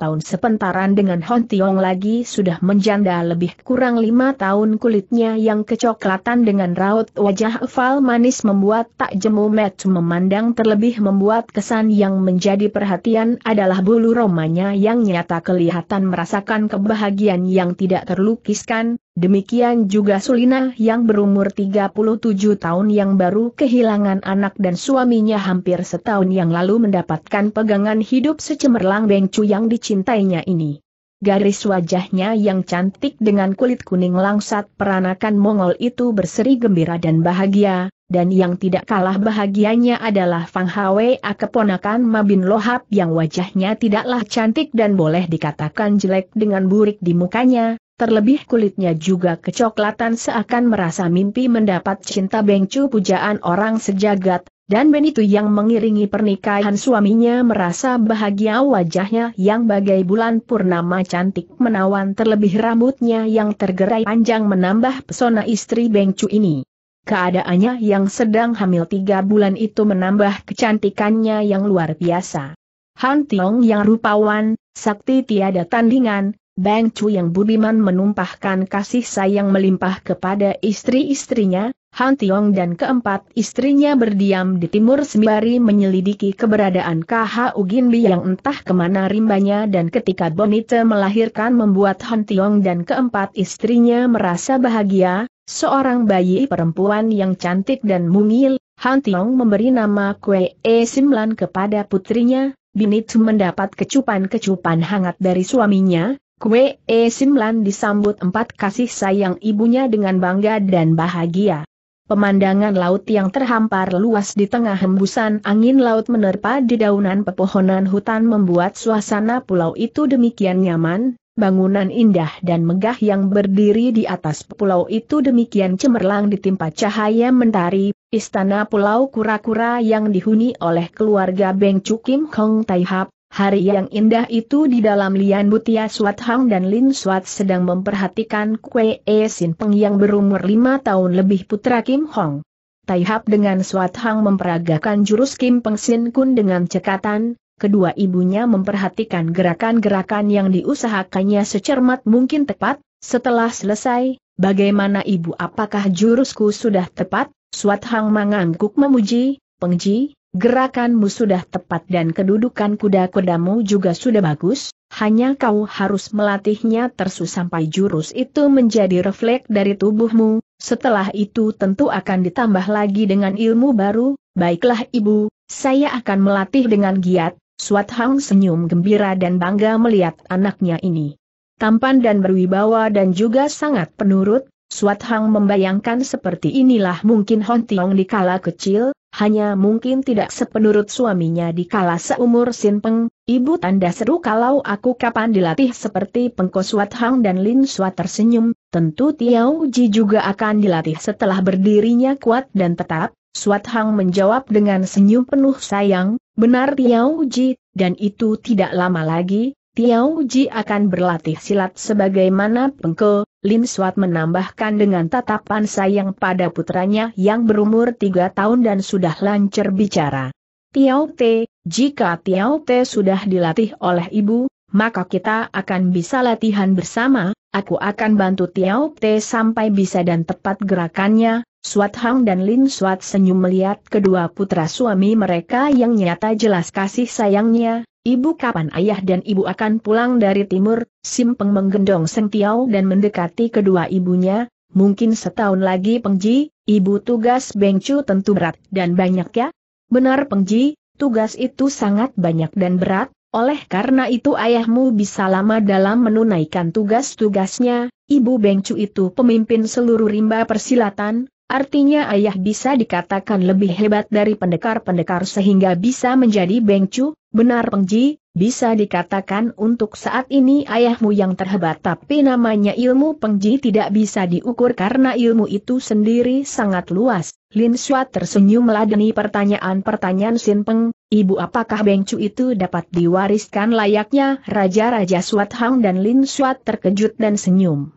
tahun sepentaran dengan Hon Tiong lagi sudah menjanda lebih kurang lima tahun kulitnya yang kecoklatan dengan raut wajah oval manis membuat tak jemu match memandang terlebih membuat kesan yang menjadi perhatian adalah bulu romanya yang nyata kelihatan merasakan kebahagiaan yang tidak terlukiskan, Demikian juga Sulina yang berumur 37 tahun yang baru kehilangan anak dan suaminya hampir setahun yang lalu mendapatkan pegangan hidup secemerlang Bengcu yang dicintainya ini. Garis wajahnya yang cantik dengan kulit kuning langsat peranakan Mongol itu berseri gembira dan bahagia, dan yang tidak kalah bahagianya adalah Fang Hwa keponakan Mabin Lohap yang wajahnya tidaklah cantik dan boleh dikatakan jelek dengan burik di mukanya, Terlebih kulitnya juga kecoklatan seakan merasa mimpi mendapat cinta Bengcu pujaan orang sejagat, dan ben itu yang mengiringi pernikahan suaminya merasa bahagia wajahnya yang bagai bulan purnama cantik menawan terlebih rambutnya yang tergerai panjang menambah pesona istri Bengcu ini. Keadaannya yang sedang hamil tiga bulan itu menambah kecantikannya yang luar biasa. Han Tiong yang rupawan, sakti tiada tandingan, Bang Chu yang budiman menumpahkan kasih sayang melimpah kepada istri-istrinya, Han Tiong dan keempat istrinya berdiam di timur sembari menyelidiki keberadaan KHU Ginbi yang entah kemana rimbanya dan ketika Bonita melahirkan membuat Han Tiong dan keempat istrinya merasa bahagia, seorang bayi perempuan yang cantik dan mungil, Han Tiong memberi nama Kue E Simlan kepada putrinya, Binitu mendapat kecupan-kecupan hangat dari suaminya, Kue E Simlan disambut empat kasih sayang ibunya dengan bangga dan bahagia. Pemandangan laut yang terhampar luas di tengah hembusan angin laut menerpa di daunan pepohonan hutan membuat suasana pulau itu demikian nyaman, bangunan indah dan megah yang berdiri di atas pulau itu demikian cemerlang ditimpa cahaya mentari, istana pulau kura-kura yang dihuni oleh keluarga Beng Cukim Kim Hong Taihap. Hari yang indah itu di dalam Lian Butia Suat Hang dan Lin Suat sedang memperhatikan kue E Sin Peng yang berumur lima tahun lebih putra Kim Hong. Tai Hap dengan Suat Hang memperagakan jurus Kim Peng Sin Kun dengan cekatan, kedua ibunya memperhatikan gerakan-gerakan yang diusahakannya secermat mungkin tepat, setelah selesai, bagaimana ibu apakah jurusku sudah tepat, Suat Hang mengangguk memuji, peng ji Gerakanmu sudah tepat dan kedudukan kuda-kudamu juga sudah bagus, hanya kau harus melatihnya tersu sampai jurus itu menjadi refleks dari tubuhmu, setelah itu tentu akan ditambah lagi dengan ilmu baru, baiklah ibu, saya akan melatih dengan giat, Suat Hang senyum gembira dan bangga melihat anaknya ini. Tampan dan berwibawa dan juga sangat penurut, Suat Hang membayangkan seperti inilah mungkin Hon Tiong di dikala kecil, hanya mungkin tidak sepenurut suaminya di dikala seumur Sin Peng, ibu tanda seru kalau aku kapan dilatih seperti Pengko Suat Hang dan Lin Suat tersenyum, tentu Tiao Ji juga akan dilatih setelah berdirinya kuat dan tetap, Suat Hang menjawab dengan senyum penuh sayang, benar Tiao Ji, dan itu tidak lama lagi, Tiao Ji akan berlatih silat sebagaimana Pengko, Lin Suat menambahkan dengan tatapan sayang pada putranya yang berumur tiga tahun dan sudah lancar bicara. Tiao Te, jika Tiao Te sudah dilatih oleh ibu, maka kita akan bisa latihan bersama, aku akan bantu Tiao Te sampai bisa dan tepat gerakannya. Suat Hang dan Lin Suat senyum melihat kedua putra suami mereka yang nyata jelas kasih sayangnya, Ibu kapan ayah dan ibu akan pulang dari timur, Simpeng menggendong Seng Tiao dan mendekati kedua ibunya, mungkin setahun lagi Pengji, ibu tugas Bengcu tentu berat dan banyak ya? Benar Pengji, tugas itu sangat banyak dan berat, oleh karena itu ayahmu bisa lama dalam menunaikan tugas-tugasnya, ibu Bengcu itu pemimpin seluruh rimba persilatan, Artinya ayah bisa dikatakan lebih hebat dari pendekar-pendekar sehingga bisa menjadi bengcu, benar pengji, bisa dikatakan untuk saat ini ayahmu yang terhebat tapi namanya ilmu pengji tidak bisa diukur karena ilmu itu sendiri sangat luas. Lin Shua tersenyum meladeni pertanyaan-pertanyaan Sin Peng, ibu apakah bengcu itu dapat diwariskan layaknya Raja-Raja Suat Hang dan Lin Shua terkejut dan senyum.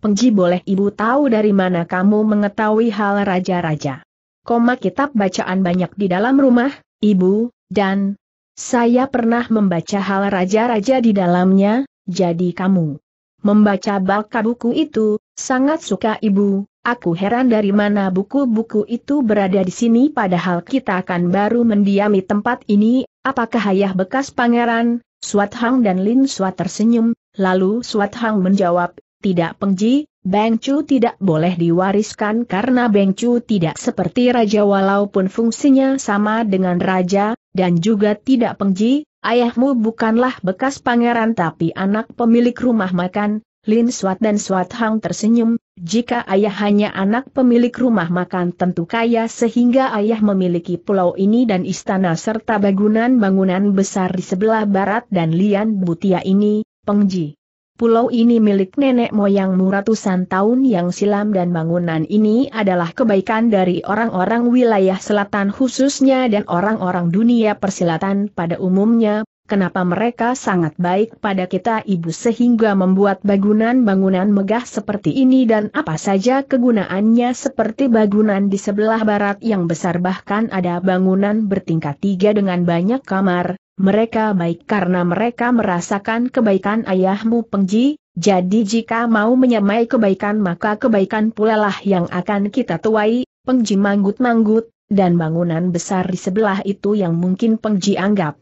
Pengji boleh ibu tahu dari mana kamu mengetahui hal raja-raja. Koma kitab bacaan banyak di dalam rumah, ibu, dan saya pernah membaca hal raja-raja di dalamnya, jadi kamu membaca baka buku itu, sangat suka ibu, Aku heran dari mana buku-buku itu berada di sini padahal kita akan baru mendiami tempat ini, apakah ayah bekas pangeran? Swathang Hang dan Lin Swat tersenyum, lalu Swathang Hang menjawab, tidak pengji, Beng Chu tidak boleh diwariskan karena Beng Chu tidak seperti raja walaupun fungsinya sama dengan raja, dan juga tidak pengji, ayahmu bukanlah bekas pangeran tapi anak pemilik rumah makan, Lin Swat dan Swat Hang tersenyum, jika ayah hanya anak pemilik rumah makan tentu kaya sehingga ayah memiliki pulau ini dan istana serta bangunan-bangunan besar di sebelah barat dan Lian Butia ini, pengji. Pulau ini milik nenek moyangmu ratusan tahun yang silam dan bangunan ini adalah kebaikan dari orang-orang wilayah selatan khususnya dan orang-orang dunia persilatan pada umumnya, kenapa mereka sangat baik pada kita ibu sehingga membuat bangunan-bangunan megah seperti ini dan apa saja kegunaannya seperti bangunan di sebelah barat yang besar bahkan ada bangunan bertingkat tiga dengan banyak kamar, mereka baik karena mereka merasakan kebaikan ayahmu Pengji, jadi jika mau menyamai kebaikan maka kebaikan pula lah yang akan kita tuai, Pengji manggut-manggut, dan bangunan besar di sebelah itu yang mungkin Pengji anggap.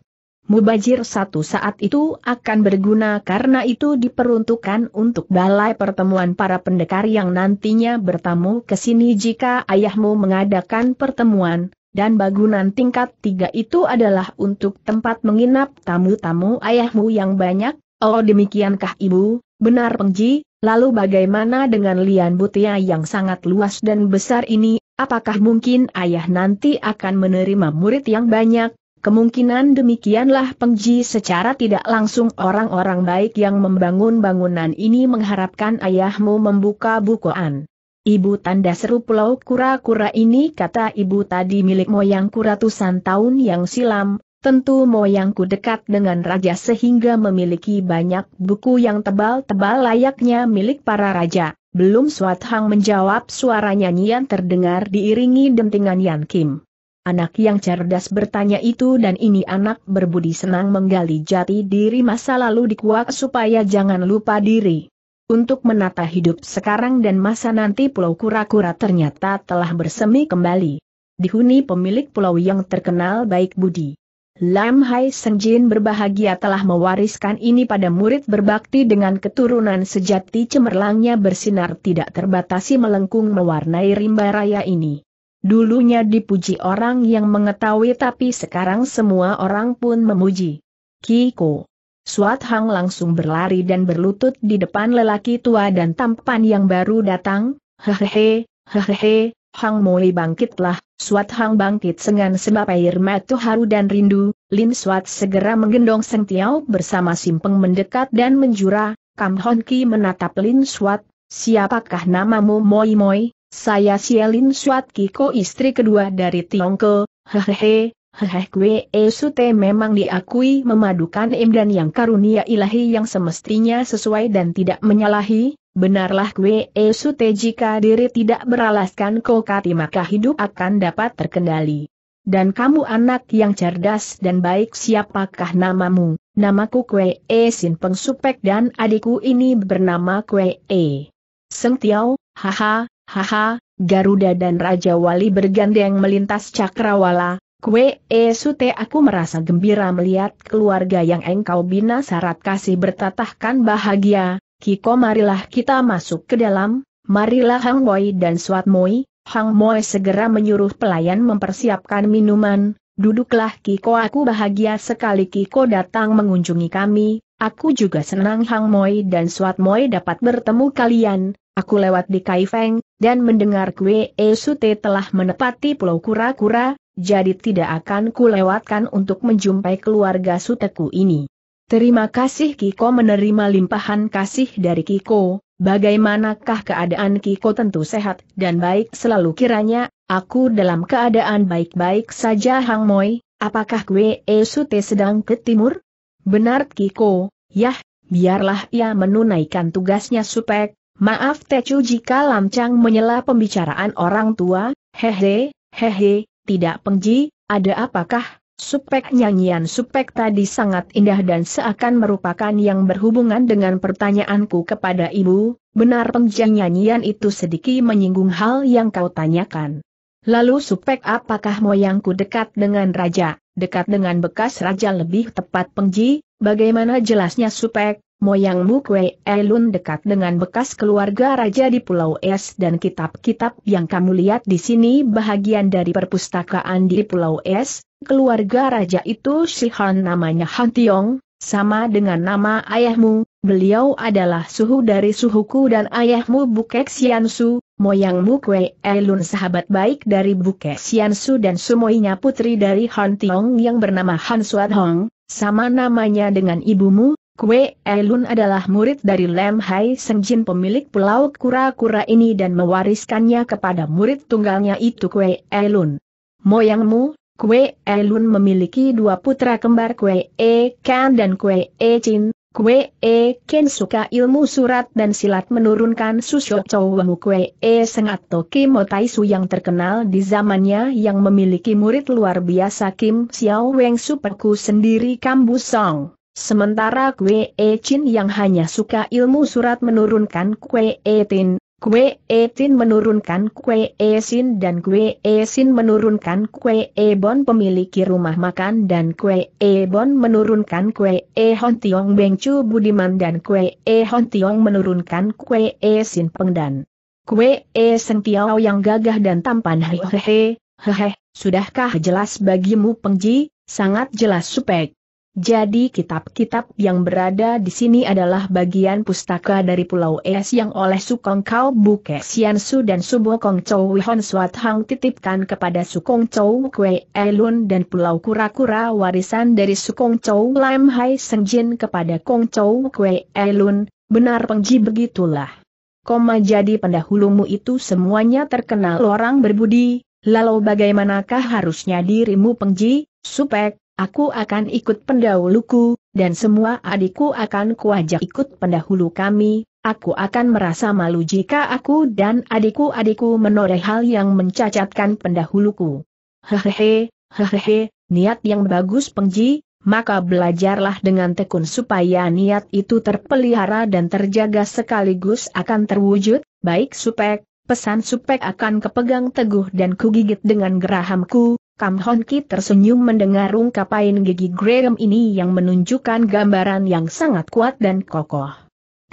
Mubajir satu saat itu akan berguna karena itu diperuntukkan untuk balai pertemuan para pendekar yang nantinya bertamu ke sini jika ayahmu mengadakan pertemuan, dan bangunan tingkat tiga itu adalah untuk tempat menginap tamu-tamu ayahmu yang banyak, oh demikiankah ibu, benar pengji, lalu bagaimana dengan lian butia yang sangat luas dan besar ini, apakah mungkin ayah nanti akan menerima murid yang banyak, Kemungkinan demikianlah pengji secara tidak langsung orang-orang baik yang membangun bangunan ini mengharapkan ayahmu membuka bukuan. Ibu tanda seru pulau kura-kura ini kata ibu tadi milik moyangku ratusan tahun yang silam, tentu moyangku dekat dengan raja sehingga memiliki banyak buku yang tebal-tebal layaknya milik para raja. Belum Suat Hang menjawab suara nyanyian terdengar diiringi dentingan Yan Kim. Anak yang cerdas bertanya itu dan ini anak berbudi senang menggali jati diri masa lalu dikuak supaya jangan lupa diri untuk menata hidup sekarang dan masa nanti Pulau Kura-Kura ternyata telah bersemi kembali. Dihuni pemilik pulau yang terkenal baik budi. Lam Hai Senjin berbahagia telah mewariskan ini pada murid berbakti dengan keturunan sejati cemerlangnya bersinar tidak terbatasi melengkung mewarnai rimba raya ini. Dulunya dipuji orang yang mengetahui tapi sekarang semua orang pun memuji. Kiko Suat Hang langsung berlari dan berlutut di depan lelaki tua dan tampan yang baru datang, hehehe, hehehe, Hang Moli bangkitlah, Suat Hang bangkit dengan sebab air mata haru dan rindu, Lin Suat segera menggendong Seng Tiao bersama Simpeng mendekat dan menjura, Kam Hon Ki menatap Lin Suat, siapakah namamu Moi Moi, saya Sialin Suat Kiko istri kedua dari Tiongko, hehehe, Hehe, Kwe Esute memang diakui memadukan dan yang karunia ilahi yang semestinya sesuai dan tidak menyalahi, benarlah Kwe Esute jika diri tidak beralaskan kokati maka hidup akan dapat terkendali. Dan kamu anak yang cerdas dan baik siapakah namamu? Namaku Kwe E Sin Peng Supek dan adikku ini bernama Kwe E. Seng Tiao, haha, haha, Garuda dan Raja Wali bergandeng melintas cakrawala, Kue esute aku merasa gembira melihat keluarga yang engkau bina syarat kasih bertatahkan bahagia, Kiko marilah kita masuk ke dalam, marilah Hang Wai dan Suat Moi, Hang Moi segera menyuruh pelayan mempersiapkan minuman, duduklah Kiko aku bahagia sekali Kiko datang mengunjungi kami, aku juga senang Hang Moi dan Suat Moi dapat bertemu kalian, aku lewat di Kaifeng, dan mendengar kue esute telah menepati pulau kura-kura, jadi tidak akan kulewatkan untuk menjumpai keluarga Suteku ini. Terima kasih Kiko menerima limpahan kasih dari Kiko, bagaimanakah keadaan Kiko tentu sehat dan baik selalu kiranya, aku dalam keadaan baik-baik saja Hang Moi, apakah Kwe Sute sedang ke timur? Benar Kiko, yah, biarlah ia menunaikan tugasnya supek, maaf Tecu jika lancang menyela pembicaraan orang tua, hehe, hehe, tidak pengji, ada apakah? Supek nyanyian supek tadi sangat indah dan seakan merupakan yang berhubungan dengan pertanyaanku kepada ibu, benar pengja nyanyian itu sedikit menyinggung hal yang kau tanyakan. Lalu supek apakah moyangku dekat dengan raja? dekat dengan bekas raja lebih tepat pengji, bagaimana jelasnya supek, moyang Mukwe Elun dekat dengan bekas keluarga raja di Pulau Es dan kitab-kitab yang kamu lihat di sini bahagian dari perpustakaan di Pulau Es, keluarga raja itu si Han namanya Han Tiong, sama dengan nama ayahmu, beliau adalah suhu dari suhuku dan ayahmu Bukek Siansu, moyangmu Kue Elun sahabat baik dari Buke Xiansu dan sumoinya putri dari Han Tiong yang bernama Han Suat Hong, sama namanya dengan ibumu, Kue Elun adalah murid dari Lem Hai Seng Jin pemilik pulau kura-kura ini dan mewariskannya kepada murid tunggalnya itu Kue Elun. Moyangmu, Kue Elun memiliki dua putra kembar Kue E Kan dan Kue E Chin, Kue E Ken suka ilmu surat dan silat menurunkan Susyo Chowamu Kue E Sengat Toki Motaisu yang terkenal di zamannya yang memiliki murid luar biasa Kim Xiao Weng Superku sendiri Kambu Song. Sementara Kue E Chin yang hanya suka ilmu surat menurunkan Kue E Tin, Kue Etin menurunkan Kue Esin dan Kue Esin menurunkan Kue Ebon pemiliki rumah makan dan Kue Ebon menurunkan Kue Ehon Tiong Bengcu Budiman dan Kue Ehon Tiong menurunkan Kue Esin Pengdan. Kue E Tiao yang gagah dan tampan hehehe, hehehe, sudahkah jelas bagimu Pengji, sangat jelas supek. Jadi kitab-kitab yang berada di sini adalah bagian pustaka dari Pulau Es yang oleh Sukong Kau Buke Sian Su dan Subo Kong Chou Wihon Swat Hang titipkan kepada Sukong Chou Kwe Elun dan Pulau Kura-Kura warisan dari Sukong Chou Lam Hai Seng Jin kepada Kong Chou Kwe Elun, benar pengji begitulah. Koma jadi pendahulumu itu semuanya terkenal orang berbudi, lalu bagaimanakah harusnya dirimu pengji, supek, Aku akan ikut pendahuluku, dan semua adikku akan kuajak ikut pendahulu kami, aku akan merasa malu jika aku dan adikku-adikku menoreh hal yang mencacatkan pendahuluku. Hehehe, hehehe, niat yang bagus pengji, maka belajarlah dengan tekun supaya niat itu terpelihara dan terjaga sekaligus akan terwujud, baik supek, pesan supek akan kepegang teguh dan kugigit dengan gerahamku, Kam Hon Ki tersenyum mendengar ungkapan gigi Graham ini yang menunjukkan gambaran yang sangat kuat dan kokoh.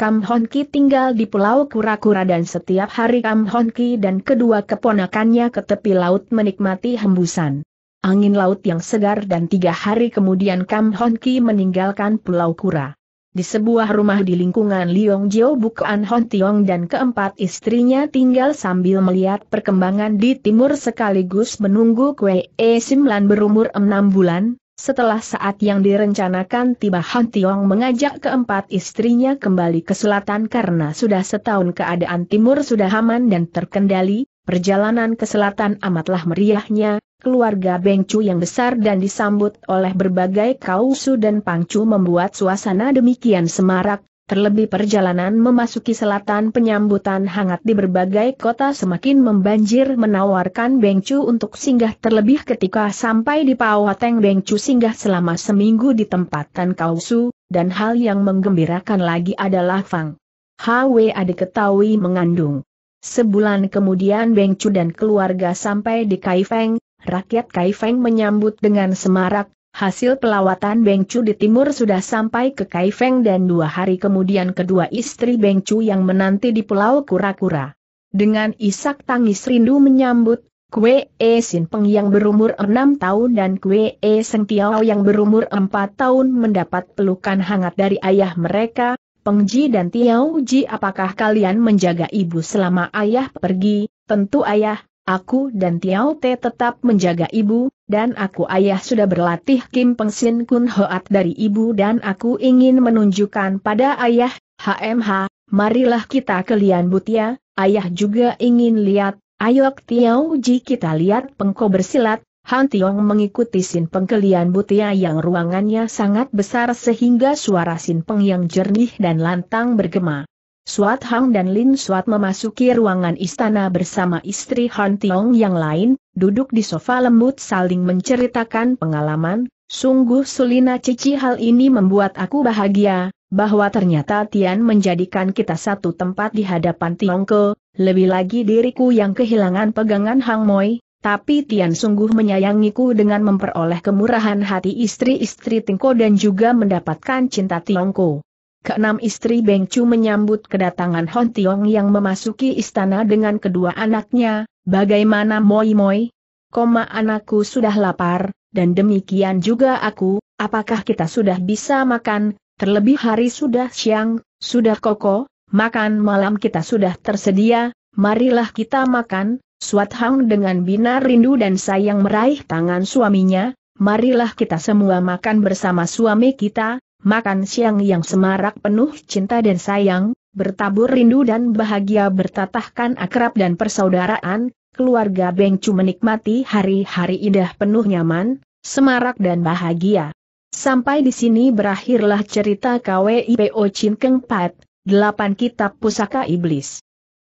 Kam Hon Ki tinggal di Pulau Kura-Kura dan setiap hari Kam Hon Ki dan kedua keponakannya ke tepi laut menikmati hembusan angin laut yang segar dan tiga hari kemudian Kam Hon Ki meninggalkan Pulau Kura di sebuah rumah di lingkungan Liong Jiao Bukaan Hon Tiong dan keempat istrinya tinggal sambil melihat perkembangan di timur sekaligus menunggu Kwe E Simlan berumur enam bulan, setelah saat yang direncanakan tiba Han Tiong mengajak keempat istrinya kembali ke selatan karena sudah setahun keadaan timur sudah aman dan terkendali, Perjalanan ke selatan amatlah meriahnya, keluarga Bengcu yang besar dan disambut oleh berbagai kausu dan pangcu membuat suasana demikian semarak, terlebih perjalanan memasuki selatan penyambutan hangat di berbagai kota semakin membanjir menawarkan Bengcu untuk singgah terlebih ketika sampai di Pawateng Bengcu singgah selama seminggu di tempatan kausu, dan hal yang menggembirakan lagi adalah Fang. HW ada ketahui mengandung Sebulan kemudian Beng Chu dan keluarga sampai di Kaifeng, rakyat Kaifeng menyambut dengan semarak, hasil pelawatan Beng Chu di timur sudah sampai ke Kaifeng dan dua hari kemudian kedua istri Beng Chu yang menanti di Pulau Kura-Kura. Dengan isak tangis rindu menyambut, Kue E Sin Peng yang berumur enam tahun dan Kue E Seng Tiao yang berumur empat tahun mendapat pelukan hangat dari ayah mereka, Pengji dan Tiau Ji apakah kalian menjaga ibu selama ayah pergi, tentu ayah, aku dan Tiau Te tetap menjaga ibu, dan aku ayah sudah berlatih Kim Peng Sin Kun Hoat dari ibu dan aku ingin menunjukkan pada ayah, HMH, marilah kita ke Lian Butia, ayah juga ingin lihat, ayo Tiau Ji kita lihat pengko bersilat, Han Tiong mengikuti Sin Peng Butia yang ruangannya sangat besar sehingga suara Sin Peng yang jernih dan lantang bergema. Suat Hang dan Lin Suat memasuki ruangan istana bersama istri Han Tiong yang lain, duduk di sofa lembut saling menceritakan pengalaman, sungguh Sulina Cici hal ini membuat aku bahagia, bahwa ternyata Tian menjadikan kita satu tempat di hadapan ke. lebih lagi diriku yang kehilangan pegangan Hang Moi, tapi Tian sungguh menyayangiku dengan memperoleh kemurahan hati istri-istri Tengko dan juga mendapatkan cinta Tiongko. Keenam istri Beng Chu menyambut kedatangan Hon Tiong yang memasuki istana dengan kedua anaknya, bagaimana Moi Moi? Koma anakku sudah lapar, dan demikian juga aku, apakah kita sudah bisa makan, terlebih hari sudah siang, sudah koko, makan malam kita sudah tersedia, marilah kita makan, Suat Hang dengan binar rindu dan sayang meraih tangan suaminya, marilah kita semua makan bersama suami kita, makan siang yang semarak penuh cinta dan sayang, bertabur rindu dan bahagia bertatahkan akrab dan persaudaraan, keluarga Bengcu menikmati hari-hari indah penuh nyaman, semarak dan bahagia. Sampai di sini berakhirlah cerita KWIPO Chin Keng Pat, 8 Kitab Pusaka Iblis.